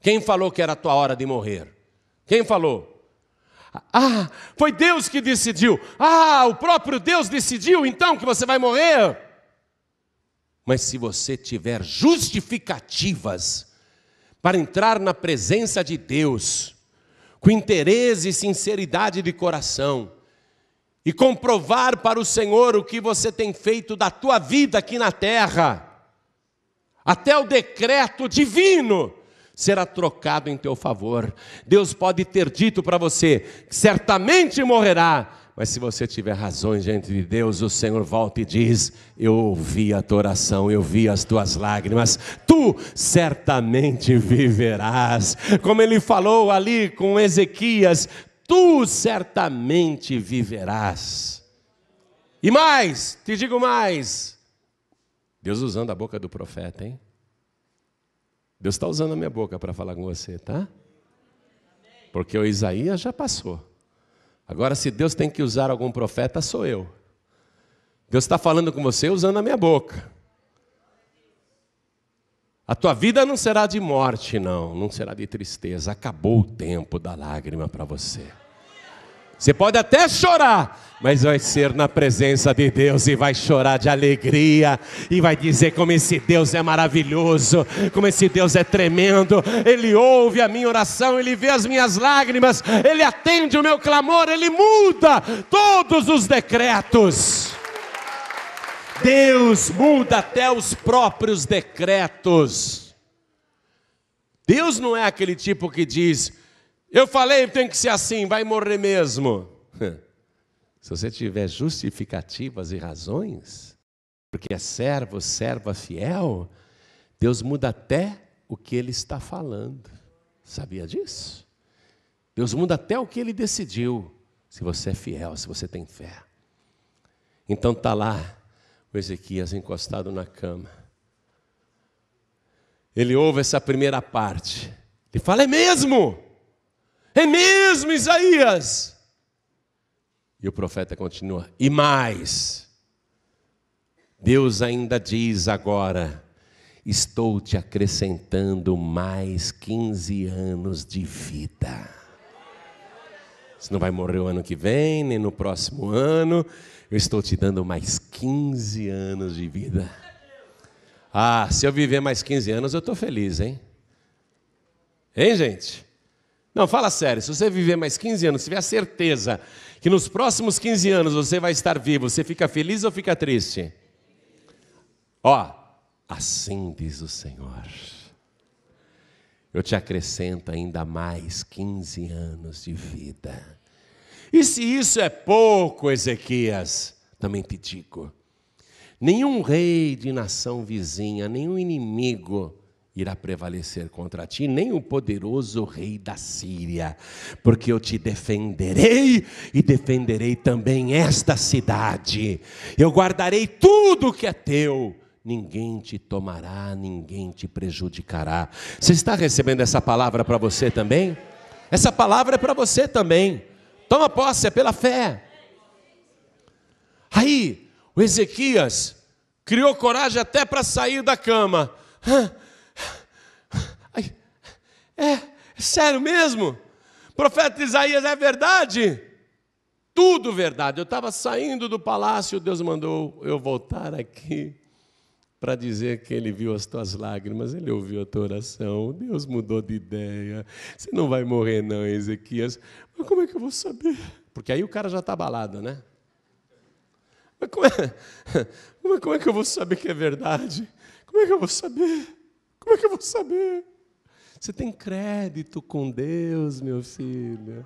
Quem falou que era a tua hora de morrer? Quem falou? Ah, foi Deus que decidiu. Ah, o próprio Deus decidiu então que você vai morrer. Mas se você tiver justificativas para entrar na presença de Deus, com interesse e sinceridade de coração, e comprovar para o Senhor o que você tem feito da tua vida aqui na terra, até o decreto divino será trocado em teu favor. Deus pode ter dito para você: certamente morrerá, mas se você tiver razões diante de Deus, o Senhor volta e diz: Eu ouvi a tua oração, eu vi as tuas lágrimas, tu certamente viverás. Como ele falou ali com Ezequias: Tu certamente viverás. E mais, te digo mais. Deus usando a boca do profeta, hein? Deus está usando a minha boca para falar com você, tá? Porque o Isaías já passou. Agora, se Deus tem que usar algum profeta, sou eu. Deus está falando com você usando a minha boca. A tua vida não será de morte, não, não será de tristeza. Acabou o tempo da lágrima para você. Você pode até chorar, mas vai ser na presença de Deus e vai chorar de alegria e vai dizer como esse Deus é maravilhoso, como esse Deus é tremendo. Ele ouve a minha oração, ele vê as minhas lágrimas, ele atende o meu clamor, ele muda todos os decretos. Deus muda até os próprios decretos. Deus não é aquele tipo que diz: eu falei tem que ser assim, vai morrer mesmo. Se você tiver justificativas e razões, porque é servo, serva fiel, Deus muda até o que ele está falando. Sabia disso? Deus muda até o que ele decidiu, se você é fiel, se você tem fé. Então está lá o Ezequias encostado na cama. Ele ouve essa primeira parte. Ele fala: É mesmo? É mesmo, Isaías? E o profeta continua: E mais, Deus ainda diz agora: Estou te acrescentando mais 15 anos de vida. Você não vai morrer o ano que vem, nem no próximo ano. Eu estou te dando mais 15 anos de vida. Ah, se eu viver mais 15 anos, eu estou feliz, hein? Hein, gente? Não, fala sério, se você viver mais 15 anos, se tiver a certeza que nos próximos 15 anos você vai estar vivo, você fica feliz ou fica triste? Ó, assim diz o Senhor. Eu te acrescento ainda mais 15 anos de vida. E se isso é pouco, Ezequias, também te digo: nenhum rei de nação vizinha, nenhum inimigo, irá prevalecer contra ti, nem o poderoso rei da Síria, porque eu te defenderei e defenderei também esta cidade. Eu guardarei tudo que é teu. Ninguém te tomará, ninguém te prejudicará. Você está recebendo essa palavra para você também? Essa palavra é para você também. Toma posse, é pela fé. Aí, o Ezequias criou coragem até para sair da cama. É, é sério mesmo? Profeta Isaías, é verdade? Tudo verdade. Eu estava saindo do palácio, Deus mandou eu voltar aqui para dizer que ele viu as tuas lágrimas, ele ouviu a tua oração, Deus mudou de ideia. Você não vai morrer, não, Ezequias. Mas como é que eu vou saber? Porque aí o cara já está abalado, né? Mas como é, mas como é que eu vou saber que é verdade? Como é que eu vou saber? Como é que eu vou saber? Você tem crédito com Deus, meu filho.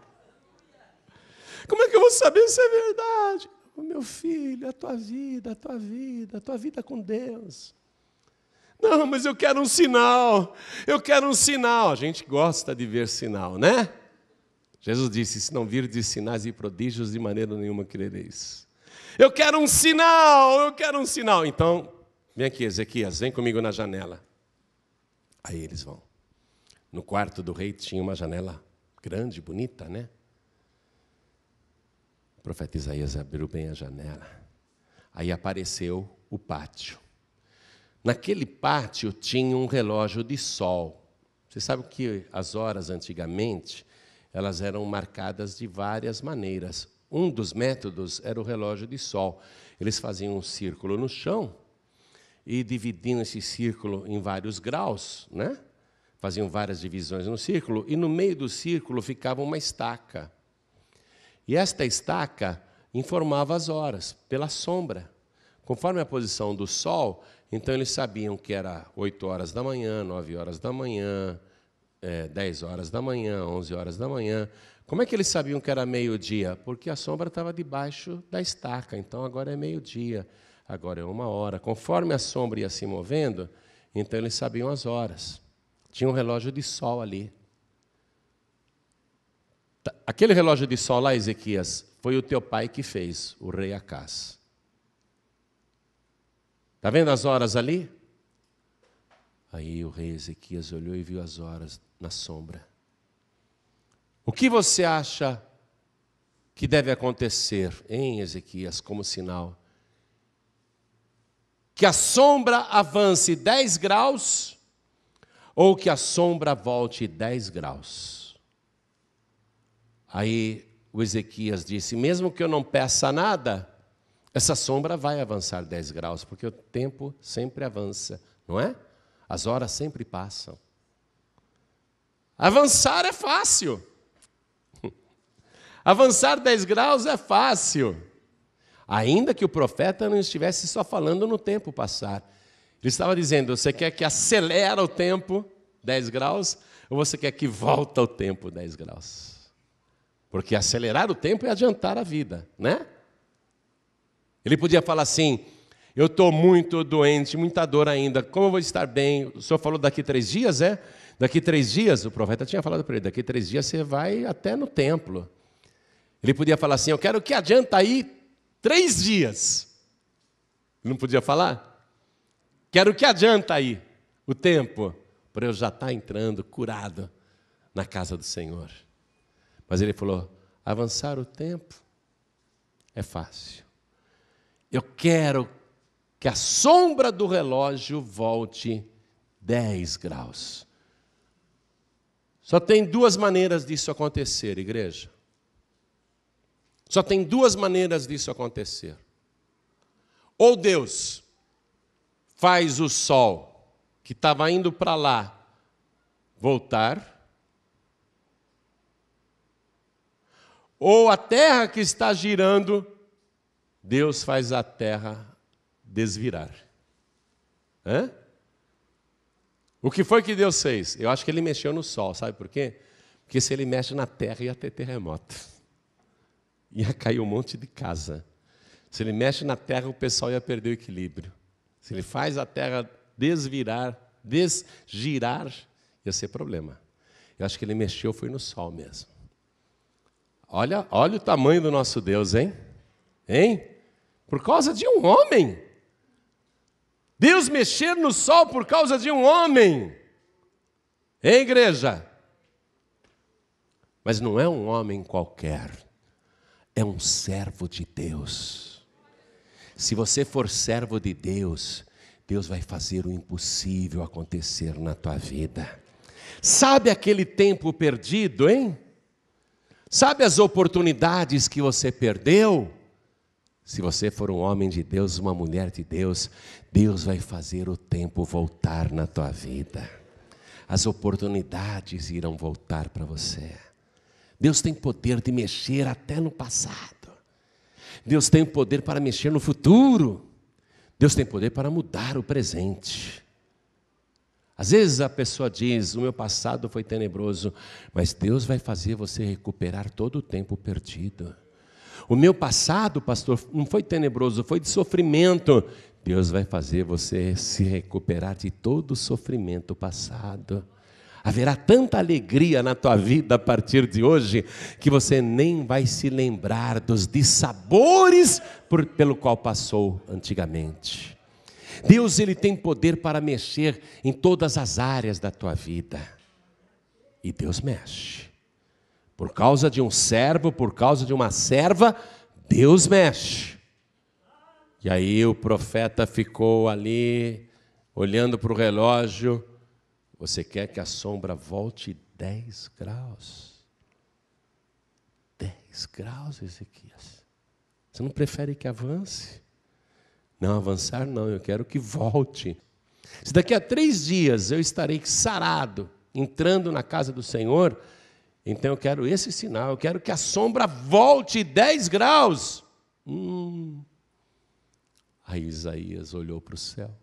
Como é que eu vou saber se é verdade? meu filho, a tua vida, a tua vida, a tua vida com Deus. Não, mas eu quero um sinal, eu quero um sinal. A gente gosta de ver sinal, né? Jesus disse: se não de sinais e prodígios, de maneira nenhuma crereis. Eu quero um sinal, eu quero um sinal. Então, vem aqui, Ezequias, vem comigo na janela. Aí eles vão. No quarto do rei tinha uma janela grande, bonita, né? O profeta Isaías abriu bem a janela. Aí apareceu o pátio. Naquele pátio tinha um relógio de sol. Você sabe que as horas antigamente elas eram marcadas de várias maneiras. Um dos métodos era o relógio de sol. Eles faziam um círculo no chão e dividiam esse círculo em vários graus, né? faziam várias divisões no círculo, e no meio do círculo ficava uma estaca. E esta estaca informava as horas, pela sombra. Conforme a posição do sol, então eles sabiam que era 8 horas da manhã, 9 horas da manhã, é, 10 horas da manhã, 11 horas da manhã. Como é que eles sabiam que era meio-dia? Porque a sombra estava debaixo da estaca, então agora é meio-dia, agora é uma hora. Conforme a sombra ia se movendo, então eles sabiam as horas. Tinha um relógio de sol ali. Tá, aquele relógio de sol lá, Ezequias, foi o teu pai que fez, o rei Acás. Está vendo as horas ali? Aí o rei Ezequias olhou e viu as horas na sombra. O que você acha que deve acontecer em Ezequias como sinal? Que a sombra avance 10 graus ou que a sombra volte 10 graus. Aí o Ezequias disse: Mesmo que eu não peça nada, essa sombra vai avançar 10 graus, porque o tempo sempre avança, não é? As horas sempre passam. Avançar é fácil. Avançar 10 graus é fácil. Ainda que o profeta não estivesse só falando no tempo passar, ele estava dizendo: você quer que acelera o tempo 10 graus ou você quer que volta o tempo 10 graus? Porque acelerar o tempo é adiantar a vida, né? Ele podia falar assim: eu estou muito doente, muita dor ainda, como eu vou estar bem? O senhor falou daqui três dias, é? Daqui três dias, o profeta tinha falado para ele: daqui três dias você vai até no templo. Ele podia falar assim: eu quero que adianta aí três dias. Ele não podia falar? Quero que adianta aí o tempo para eu já estar tá entrando curado na casa do Senhor. Mas ele falou: avançar o tempo é fácil. Eu quero que a sombra do relógio volte 10 graus. Só tem duas maneiras disso acontecer, igreja. Só tem duas maneiras disso acontecer. Ou Deus faz o sol que estava indo para lá voltar, ou a terra que está girando, Deus faz a terra desvirar. Hã? O que foi que Deus fez? Eu acho que ele mexeu no sol, sabe por quê? Porque se ele mexe na terra, ia ter terremoto. Ia cair um monte de casa. Se ele mexe na terra, o pessoal ia perder o equilíbrio. Se ele faz a terra desvirar, desgirar, ia ser problema. Eu acho que ele mexeu foi no sol mesmo. Olha, olha o tamanho do nosso Deus, hein? Hein? Por causa de um homem. Deus mexer no sol por causa de um homem. Hein, igreja? Mas não é um homem qualquer. É um servo de Deus se você for servo de Deus, Deus vai fazer o impossível acontecer na tua vida. Sabe aquele tempo perdido, hein? Sabe as oportunidades que você perdeu? Se você for um homem de Deus, uma mulher de Deus, Deus vai fazer o tempo voltar na tua vida. As oportunidades irão voltar para você. Deus tem poder de mexer até no passado. Deus tem poder para mexer no futuro. Deus tem poder para mudar o presente. Às vezes a pessoa diz: O meu passado foi tenebroso, mas Deus vai fazer você recuperar todo o tempo perdido. O meu passado, pastor, não foi tenebroso, foi de sofrimento. Deus vai fazer você se recuperar de todo o sofrimento passado. Haverá tanta alegria na tua vida a partir de hoje que você nem vai se lembrar dos dissabores por, pelo qual passou antigamente. Deus ele tem poder para mexer em todas as áreas da tua vida. E Deus mexe. Por causa de um servo, por causa de uma serva, Deus mexe. E aí o profeta ficou ali olhando para o relógio você quer que a sombra volte 10 graus. 10 graus, Ezequias. Você não prefere que avance? Não, avançar não, eu quero que volte. Se daqui a três dias eu estarei sarado, entrando na casa do Senhor, então eu quero esse sinal, eu quero que a sombra volte 10 graus. Hum. Aí Isaías olhou para o céu.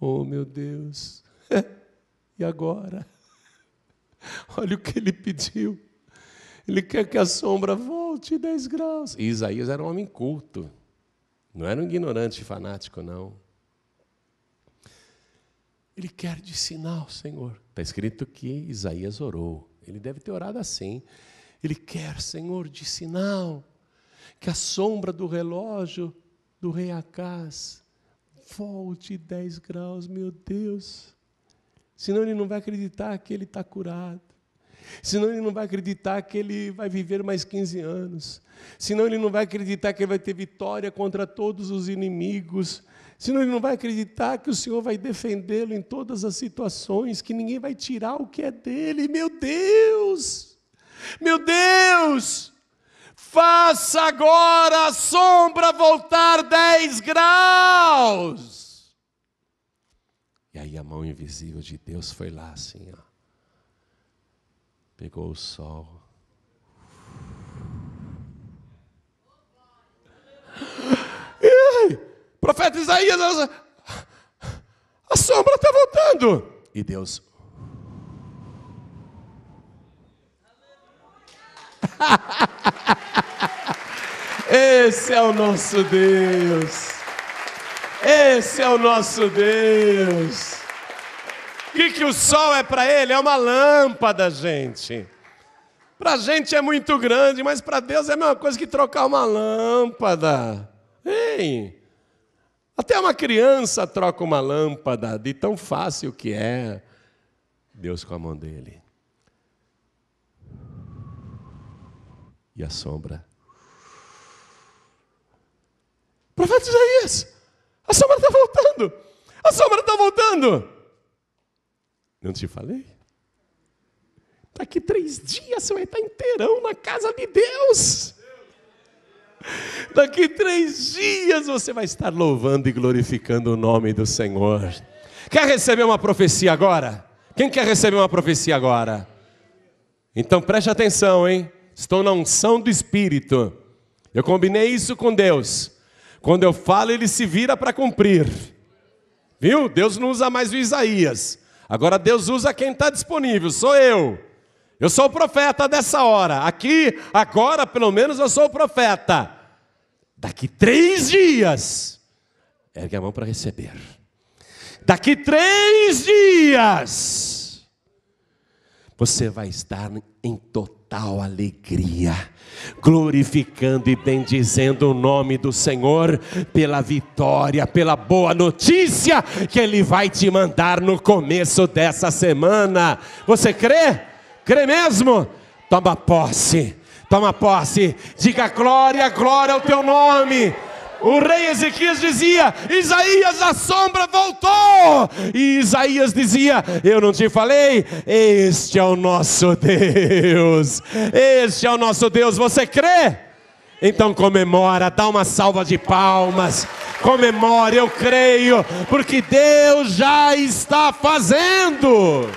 Oh meu Deus! E agora? Olha o que ele pediu. Ele quer que a sombra volte 10 graus. E Isaías era um homem culto. Não era um ignorante fanático, não. Ele quer de sinal, Senhor. Está escrito que Isaías orou. Ele deve ter orado assim. Ele quer, Senhor, de sinal, que a sombra do relógio do rei Acás volte 10 graus, meu Deus. Senão ele não vai acreditar que ele está curado. Senão ele não vai acreditar que ele vai viver mais 15 anos. Senão ele não vai acreditar que ele vai ter vitória contra todos os inimigos. Senão ele não vai acreditar que o Senhor vai defendê-lo em todas as situações, que ninguém vai tirar o que é dele. Meu Deus! Meu Deus! Faça agora a sombra voltar 10 graus. E aí a mão invisível de Deus foi lá assim, ó. Pegou o sol. E aí, profeta Isaías, a sombra está voltando. E Deus. Esse é o nosso Deus. Esse é o nosso Deus. O que, que o sol é para ele? É uma lâmpada, gente. Para a gente é muito grande, mas para Deus é a mesma coisa que trocar uma lâmpada. Hein? Até uma criança troca uma lâmpada de tão fácil que é. Deus com a mão dele. E a sombra. profeta Isaías a sombra está voltando! A sombra está voltando! Não te falei? Daqui três dias você vai estar inteirão na casa de Deus. Daqui três dias você vai estar louvando e glorificando o nome do Senhor. Quer receber uma profecia agora? Quem quer receber uma profecia agora? Então preste atenção, hein? Estou na unção do Espírito. Eu combinei isso com Deus. Quando eu falo, ele se vira para cumprir. Viu? Deus não usa mais o Isaías. Agora Deus usa quem está disponível, sou eu. Eu sou o profeta dessa hora. Aqui, agora, pelo menos, eu sou o profeta. Daqui três dias, ergue a mão para receber. Daqui três dias, você vai estar em total total alegria, glorificando e bendizendo o nome do Senhor pela vitória, pela boa notícia que Ele vai te mandar no começo dessa semana. Você crê? Crê mesmo? Toma posse, toma posse, diga glória, glória ao teu nome. O rei Ezequias dizia: Isaías, a sombra voltou. E Isaías dizia: Eu não te falei? Este é o nosso Deus. Este é o nosso Deus. Você crê? Então comemora, dá uma salva de palmas. Comemore, eu creio, porque Deus já está fazendo.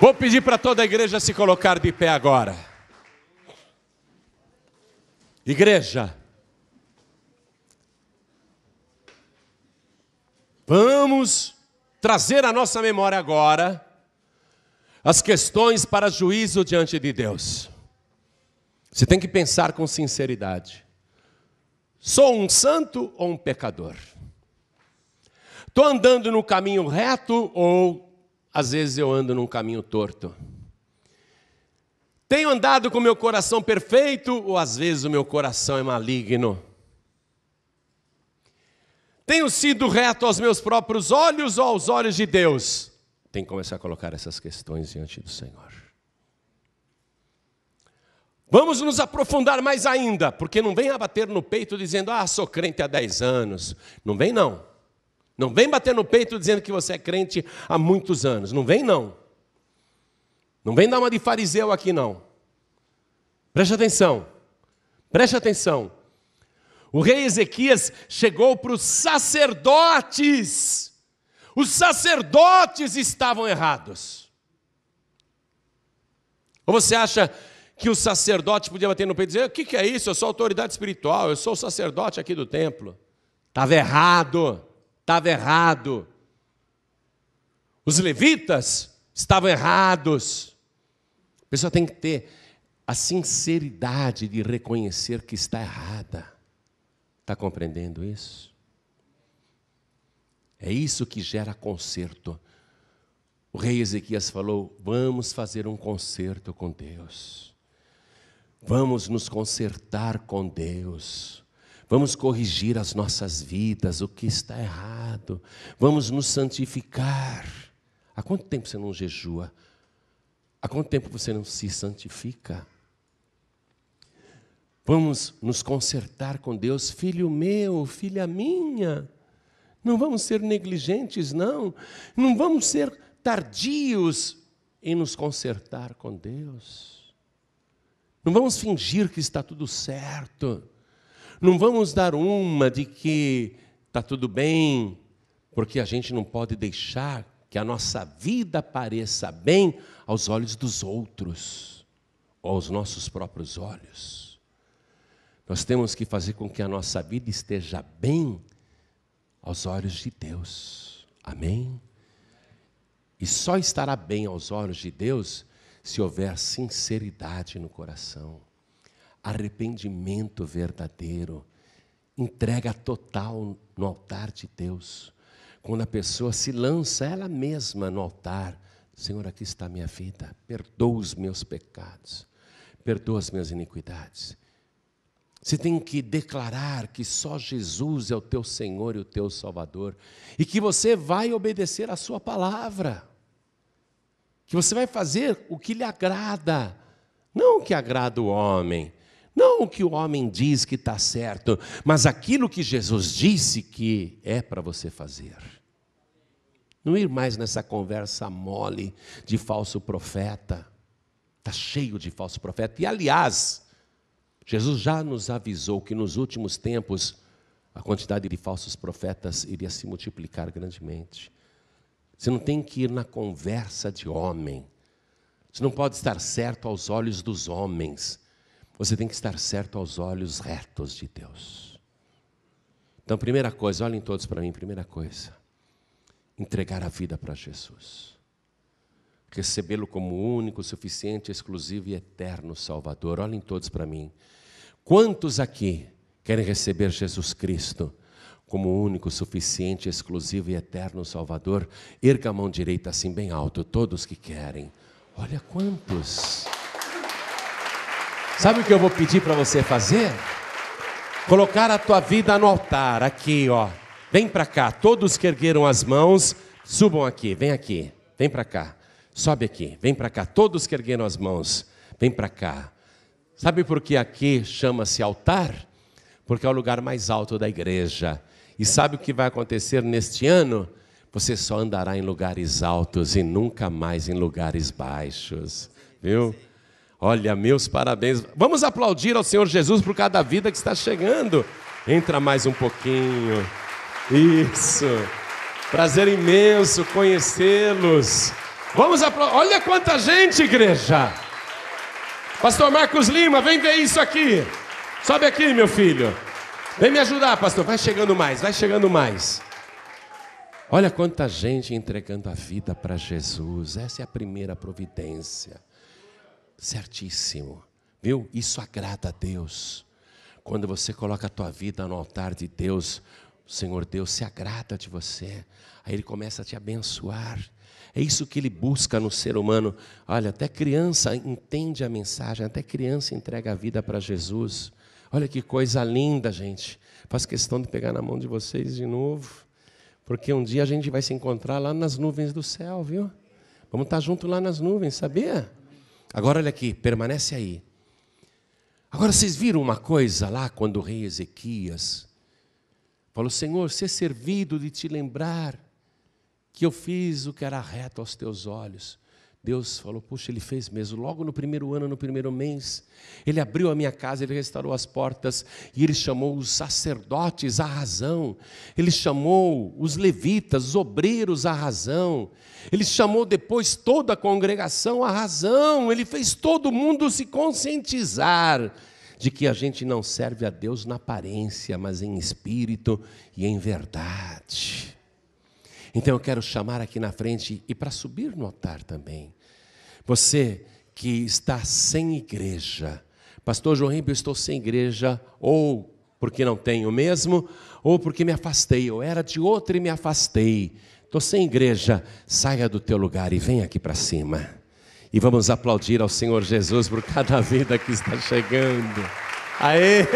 Vou pedir para toda a igreja se colocar de pé agora. Igreja, vamos trazer à nossa memória agora as questões para juízo diante de Deus. Você tem que pensar com sinceridade: sou um santo ou um pecador? Estou andando no caminho reto ou às vezes eu ando num caminho torto? Tenho andado com meu coração perfeito ou às vezes o meu coração é maligno? Tenho sido reto aos meus próprios olhos ou aos olhos de Deus? Tem que começar a colocar essas questões diante do Senhor. Vamos nos aprofundar mais ainda, porque não vem abater no peito dizendo, ah, sou crente há 10 anos. Não vem, não. Não vem bater no peito dizendo que você é crente há muitos anos. Não vem, não. Não vem dar uma de fariseu aqui, não. Preste atenção. Preste atenção. O rei Ezequias chegou para os sacerdotes. Os sacerdotes estavam errados. Ou você acha que o sacerdote podia bater no peito e dizer: O que, que é isso? Eu sou autoridade espiritual, eu sou o sacerdote aqui do templo. Estava errado, estava errado. Os levitas estavam errados. A pessoa tem que ter a sinceridade de reconhecer que está errada. Está compreendendo isso? É isso que gera conserto. O rei Ezequias falou: vamos fazer um conserto com Deus. Vamos nos consertar com Deus. Vamos corrigir as nossas vidas, o que está errado. Vamos nos santificar. Há quanto tempo você não jejua? Há quanto tempo você não se santifica? Vamos nos consertar com Deus, filho meu, filha minha. Não vamos ser negligentes, não. Não vamos ser tardios em nos consertar com Deus. Não vamos fingir que está tudo certo. Não vamos dar uma de que está tudo bem, porque a gente não pode deixar que a nossa vida pareça bem aos olhos dos outros, ou aos nossos próprios olhos. Nós temos que fazer com que a nossa vida esteja bem aos olhos de Deus. Amém? E só estará bem aos olhos de Deus se houver sinceridade no coração, arrependimento verdadeiro, entrega total no altar de Deus quando a pessoa se lança ela mesma no altar: Senhor, aqui está a minha vida, perdoa os meus pecados, perdoa as minhas iniquidades. Você tem que declarar que só Jesus é o teu Senhor e o teu Salvador, e que você vai obedecer a Sua palavra, que você vai fazer o que lhe agrada, não o que agrada o homem, não o que o homem diz que está certo, mas aquilo que Jesus disse que é para você fazer. Não ir mais nessa conversa mole de falso profeta. Está cheio de falso profeta. E, aliás, Jesus já nos avisou que nos últimos tempos a quantidade de falsos profetas iria se multiplicar grandemente. Você não tem que ir na conversa de homem. Você não pode estar certo aos olhos dos homens. Você tem que estar certo aos olhos retos de Deus. Então, primeira coisa, olhem todos para mim, primeira coisa, entregar a vida para Jesus. Recebê-lo como único, suficiente, exclusivo e eterno Salvador. Olhem todos para mim. Quantos aqui querem receber Jesus Cristo como único, suficiente, exclusivo e eterno Salvador? Erga a mão direita assim bem alto, todos que querem. Olha quantos! Sabe o que eu vou pedir para você fazer? Colocar a tua vida no altar, aqui, ó. Vem para cá, todos que ergueram as mãos, subam aqui, vem aqui, vem para cá. Sobe aqui, vem para cá, todos que ergueram as mãos, vem para cá. Sabe por que aqui chama-se altar? Porque é o lugar mais alto da igreja. E sabe o que vai acontecer neste ano? Você só andará em lugares altos e nunca mais em lugares baixos, viu? Olha, meus parabéns. Vamos aplaudir ao Senhor Jesus por cada vida que está chegando. Entra mais um pouquinho. Isso. Prazer imenso conhecê-los. Vamos aplaudir. Olha quanta gente, igreja. Pastor Marcos Lima, vem ver isso aqui. Sobe aqui, meu filho. Vem me ajudar, pastor. Vai chegando mais, vai chegando mais. Olha quanta gente entregando a vida para Jesus. Essa é a primeira providência certíssimo. Viu? Isso agrada a Deus. Quando você coloca a tua vida no altar de Deus, o Senhor Deus se agrada de você. Aí ele começa a te abençoar. É isso que ele busca no ser humano. Olha, até criança entende a mensagem, até criança entrega a vida para Jesus. Olha que coisa linda, gente. Faço questão de pegar na mão de vocês de novo, porque um dia a gente vai se encontrar lá nas nuvens do céu, viu? Vamos estar junto lá nas nuvens, sabia? Agora olha aqui, permanece aí. Agora vocês viram uma coisa lá quando o rei Ezequias falou: Senhor, ser servido de te lembrar que eu fiz o que era reto aos teus olhos. Deus falou: Puxa, ele fez mesmo. Logo no primeiro ano, no primeiro mês, ele abriu a minha casa, ele restaurou as portas e ele chamou os sacerdotes à razão, ele chamou os levitas, os obreiros à razão, ele chamou depois toda a congregação à razão, ele fez todo mundo se conscientizar de que a gente não serve a Deus na aparência, mas em espírito e em verdade. Então eu quero chamar aqui na frente e para subir no altar também. Você que está sem igreja, Pastor João Ribeiro, estou sem igreja, ou porque não tenho mesmo, ou porque me afastei, eu era de outra e me afastei. Estou sem igreja, saia do teu lugar e vem aqui para cima. E vamos aplaudir ao Senhor Jesus por cada vida que está chegando. Aê!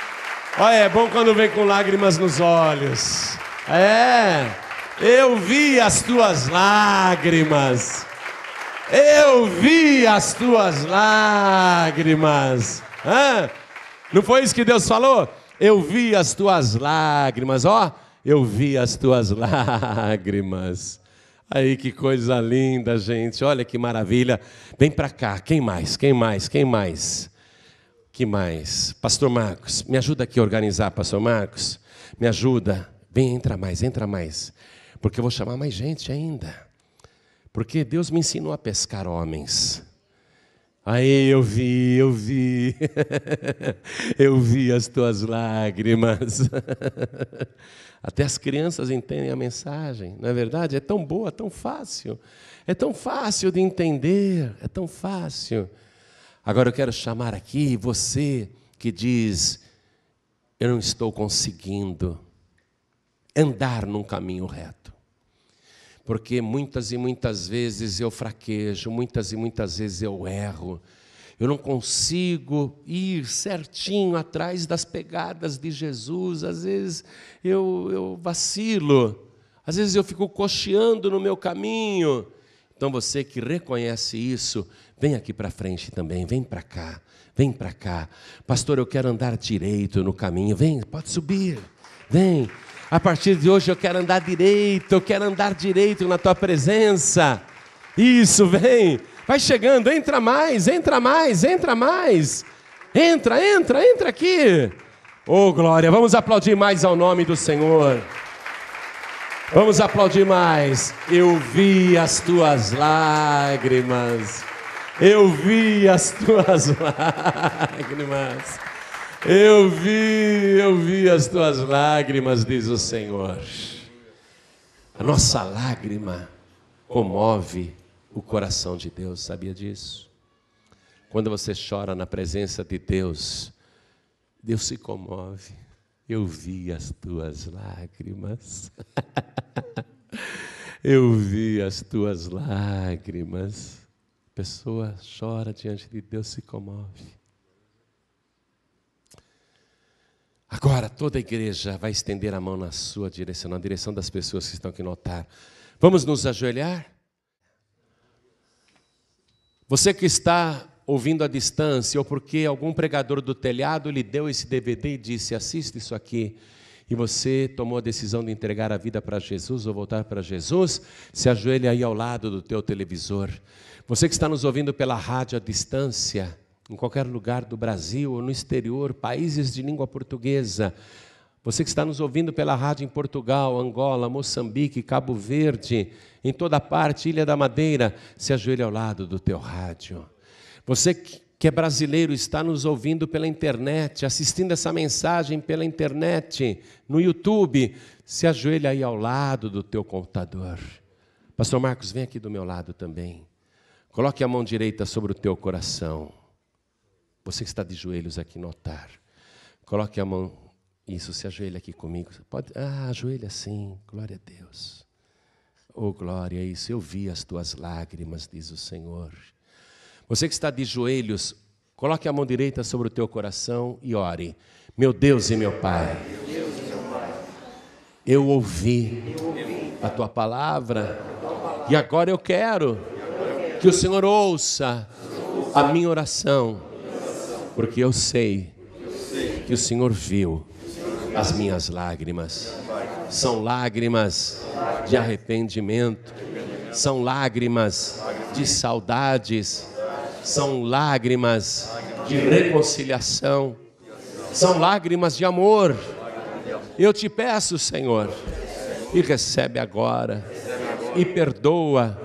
Olha, é bom quando vem com lágrimas nos olhos. É! Eu vi as tuas lágrimas. Eu vi as tuas lágrimas. Hã? Não foi isso que Deus falou? Eu vi as tuas lágrimas, ó. Eu vi as tuas lágrimas. Aí que coisa linda, gente. Olha que maravilha. Vem para cá. Quem mais? Quem mais? Quem mais? Que mais? Pastor Marcos, me ajuda aqui a organizar, Pastor Marcos. Me ajuda. Vem, entra mais, entra mais porque eu vou chamar mais gente ainda. Porque Deus me ensinou a pescar homens. Aí eu vi, eu vi, eu vi as tuas lágrimas. Até as crianças entendem a mensagem, não é verdade? É tão boa, tão fácil. É tão fácil de entender, é tão fácil. Agora eu quero chamar aqui você que diz: eu não estou conseguindo andar num caminho reto porque muitas e muitas vezes eu fraquejo, muitas e muitas vezes eu erro. Eu não consigo ir certinho atrás das pegadas de Jesus. Às vezes eu, eu vacilo, às vezes eu fico cocheando no meu caminho. Então você que reconhece isso, vem aqui para frente também, vem para cá, vem para cá. Pastor, eu quero andar direito no caminho. Vem, pode subir, vem. A partir de hoje eu quero andar direito, eu quero andar direito na tua presença. Isso, vem. Vai chegando, entra mais, entra mais, entra mais. Entra, entra, entra aqui. Oh, glória, vamos aplaudir mais ao nome do Senhor. Vamos aplaudir mais. Eu vi as tuas lágrimas. Eu vi as tuas lágrimas. Eu vi, eu vi as tuas lágrimas, diz o Senhor. A nossa lágrima comove o coração de Deus, sabia disso? Quando você chora na presença de Deus, Deus se comove. Eu vi as tuas lágrimas. eu vi as tuas lágrimas. A pessoa chora diante de Deus, se comove. Agora toda a igreja vai estender a mão na sua direção, na direção das pessoas que estão aqui no altar. Vamos nos ajoelhar? Você que está ouvindo à distância, ou porque algum pregador do telhado lhe deu esse DVD e disse: assista isso aqui, e você tomou a decisão de entregar a vida para Jesus ou voltar para Jesus, se ajoelhe aí ao lado do teu televisor. Você que está nos ouvindo pela rádio à distância, em qualquer lugar do Brasil ou no exterior, países de língua portuguesa. Você que está nos ouvindo pela rádio em Portugal, Angola, Moçambique, Cabo Verde, em toda parte, Ilha da Madeira, se ajoelhe ao lado do teu rádio. Você que é brasileiro está nos ouvindo pela internet, assistindo essa mensagem pela internet, no YouTube, se ajoelhe aí ao lado do teu computador. Pastor Marcos, vem aqui do meu lado também. Coloque a mão direita sobre o teu coração. Você que está de joelhos aqui no altar, coloque a mão, isso, se ajoelha aqui comigo. Pode, ah, ajoelha sim, glória a Deus. Oh, glória a é isso, eu vi as tuas lágrimas, diz o Senhor. Você que está de joelhos, coloque a mão direita sobre o teu coração e ore. Meu Deus e meu Pai, eu ouvi a tua palavra e agora eu quero que o Senhor ouça a minha oração porque eu sei que o Senhor viu as minhas lágrimas. São lágrimas de arrependimento, são lágrimas de saudades, são lágrimas de reconciliação, são lágrimas de amor. Eu te peço, Senhor, e recebe agora, e perdoa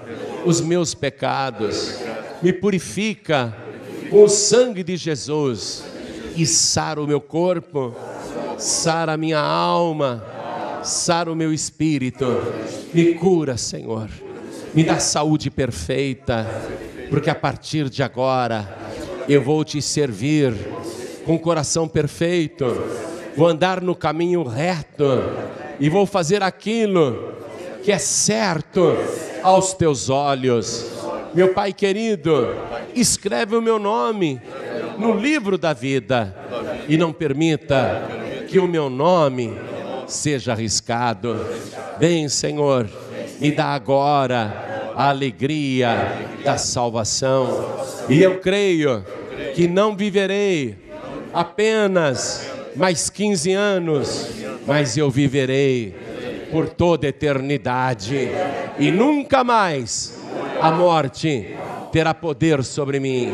os meus pecados, me purifica com o sangue de Jesus e sara o meu corpo, sara a minha alma, sara o meu espírito. Me cura, Senhor. Me dá saúde perfeita, porque a partir de agora eu vou te servir com o coração perfeito. Vou andar no caminho reto e vou fazer aquilo que é certo aos teus olhos meu Pai querido, escreve o meu nome no livro da vida e não permita que o meu nome seja arriscado. Vem, Senhor, me dá agora a alegria da salvação. E eu creio que não viverei apenas mais 15 anos, mas eu viverei por toda eternidade e nunca mais a morte terá poder sobre mim.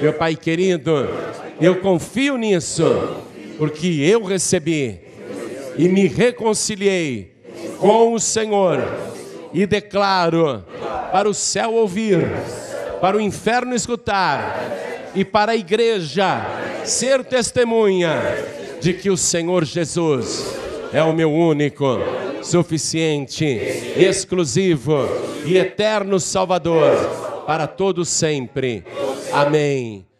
Meu Pai querido, eu confio nisso, porque eu recebi e me reconciliei com o Senhor e declaro para o céu ouvir, para o inferno escutar e para a igreja ser testemunha de que o Senhor Jesus é o meu único suficiente, exclusivo e eterno Salvador para todos sempre. Amém.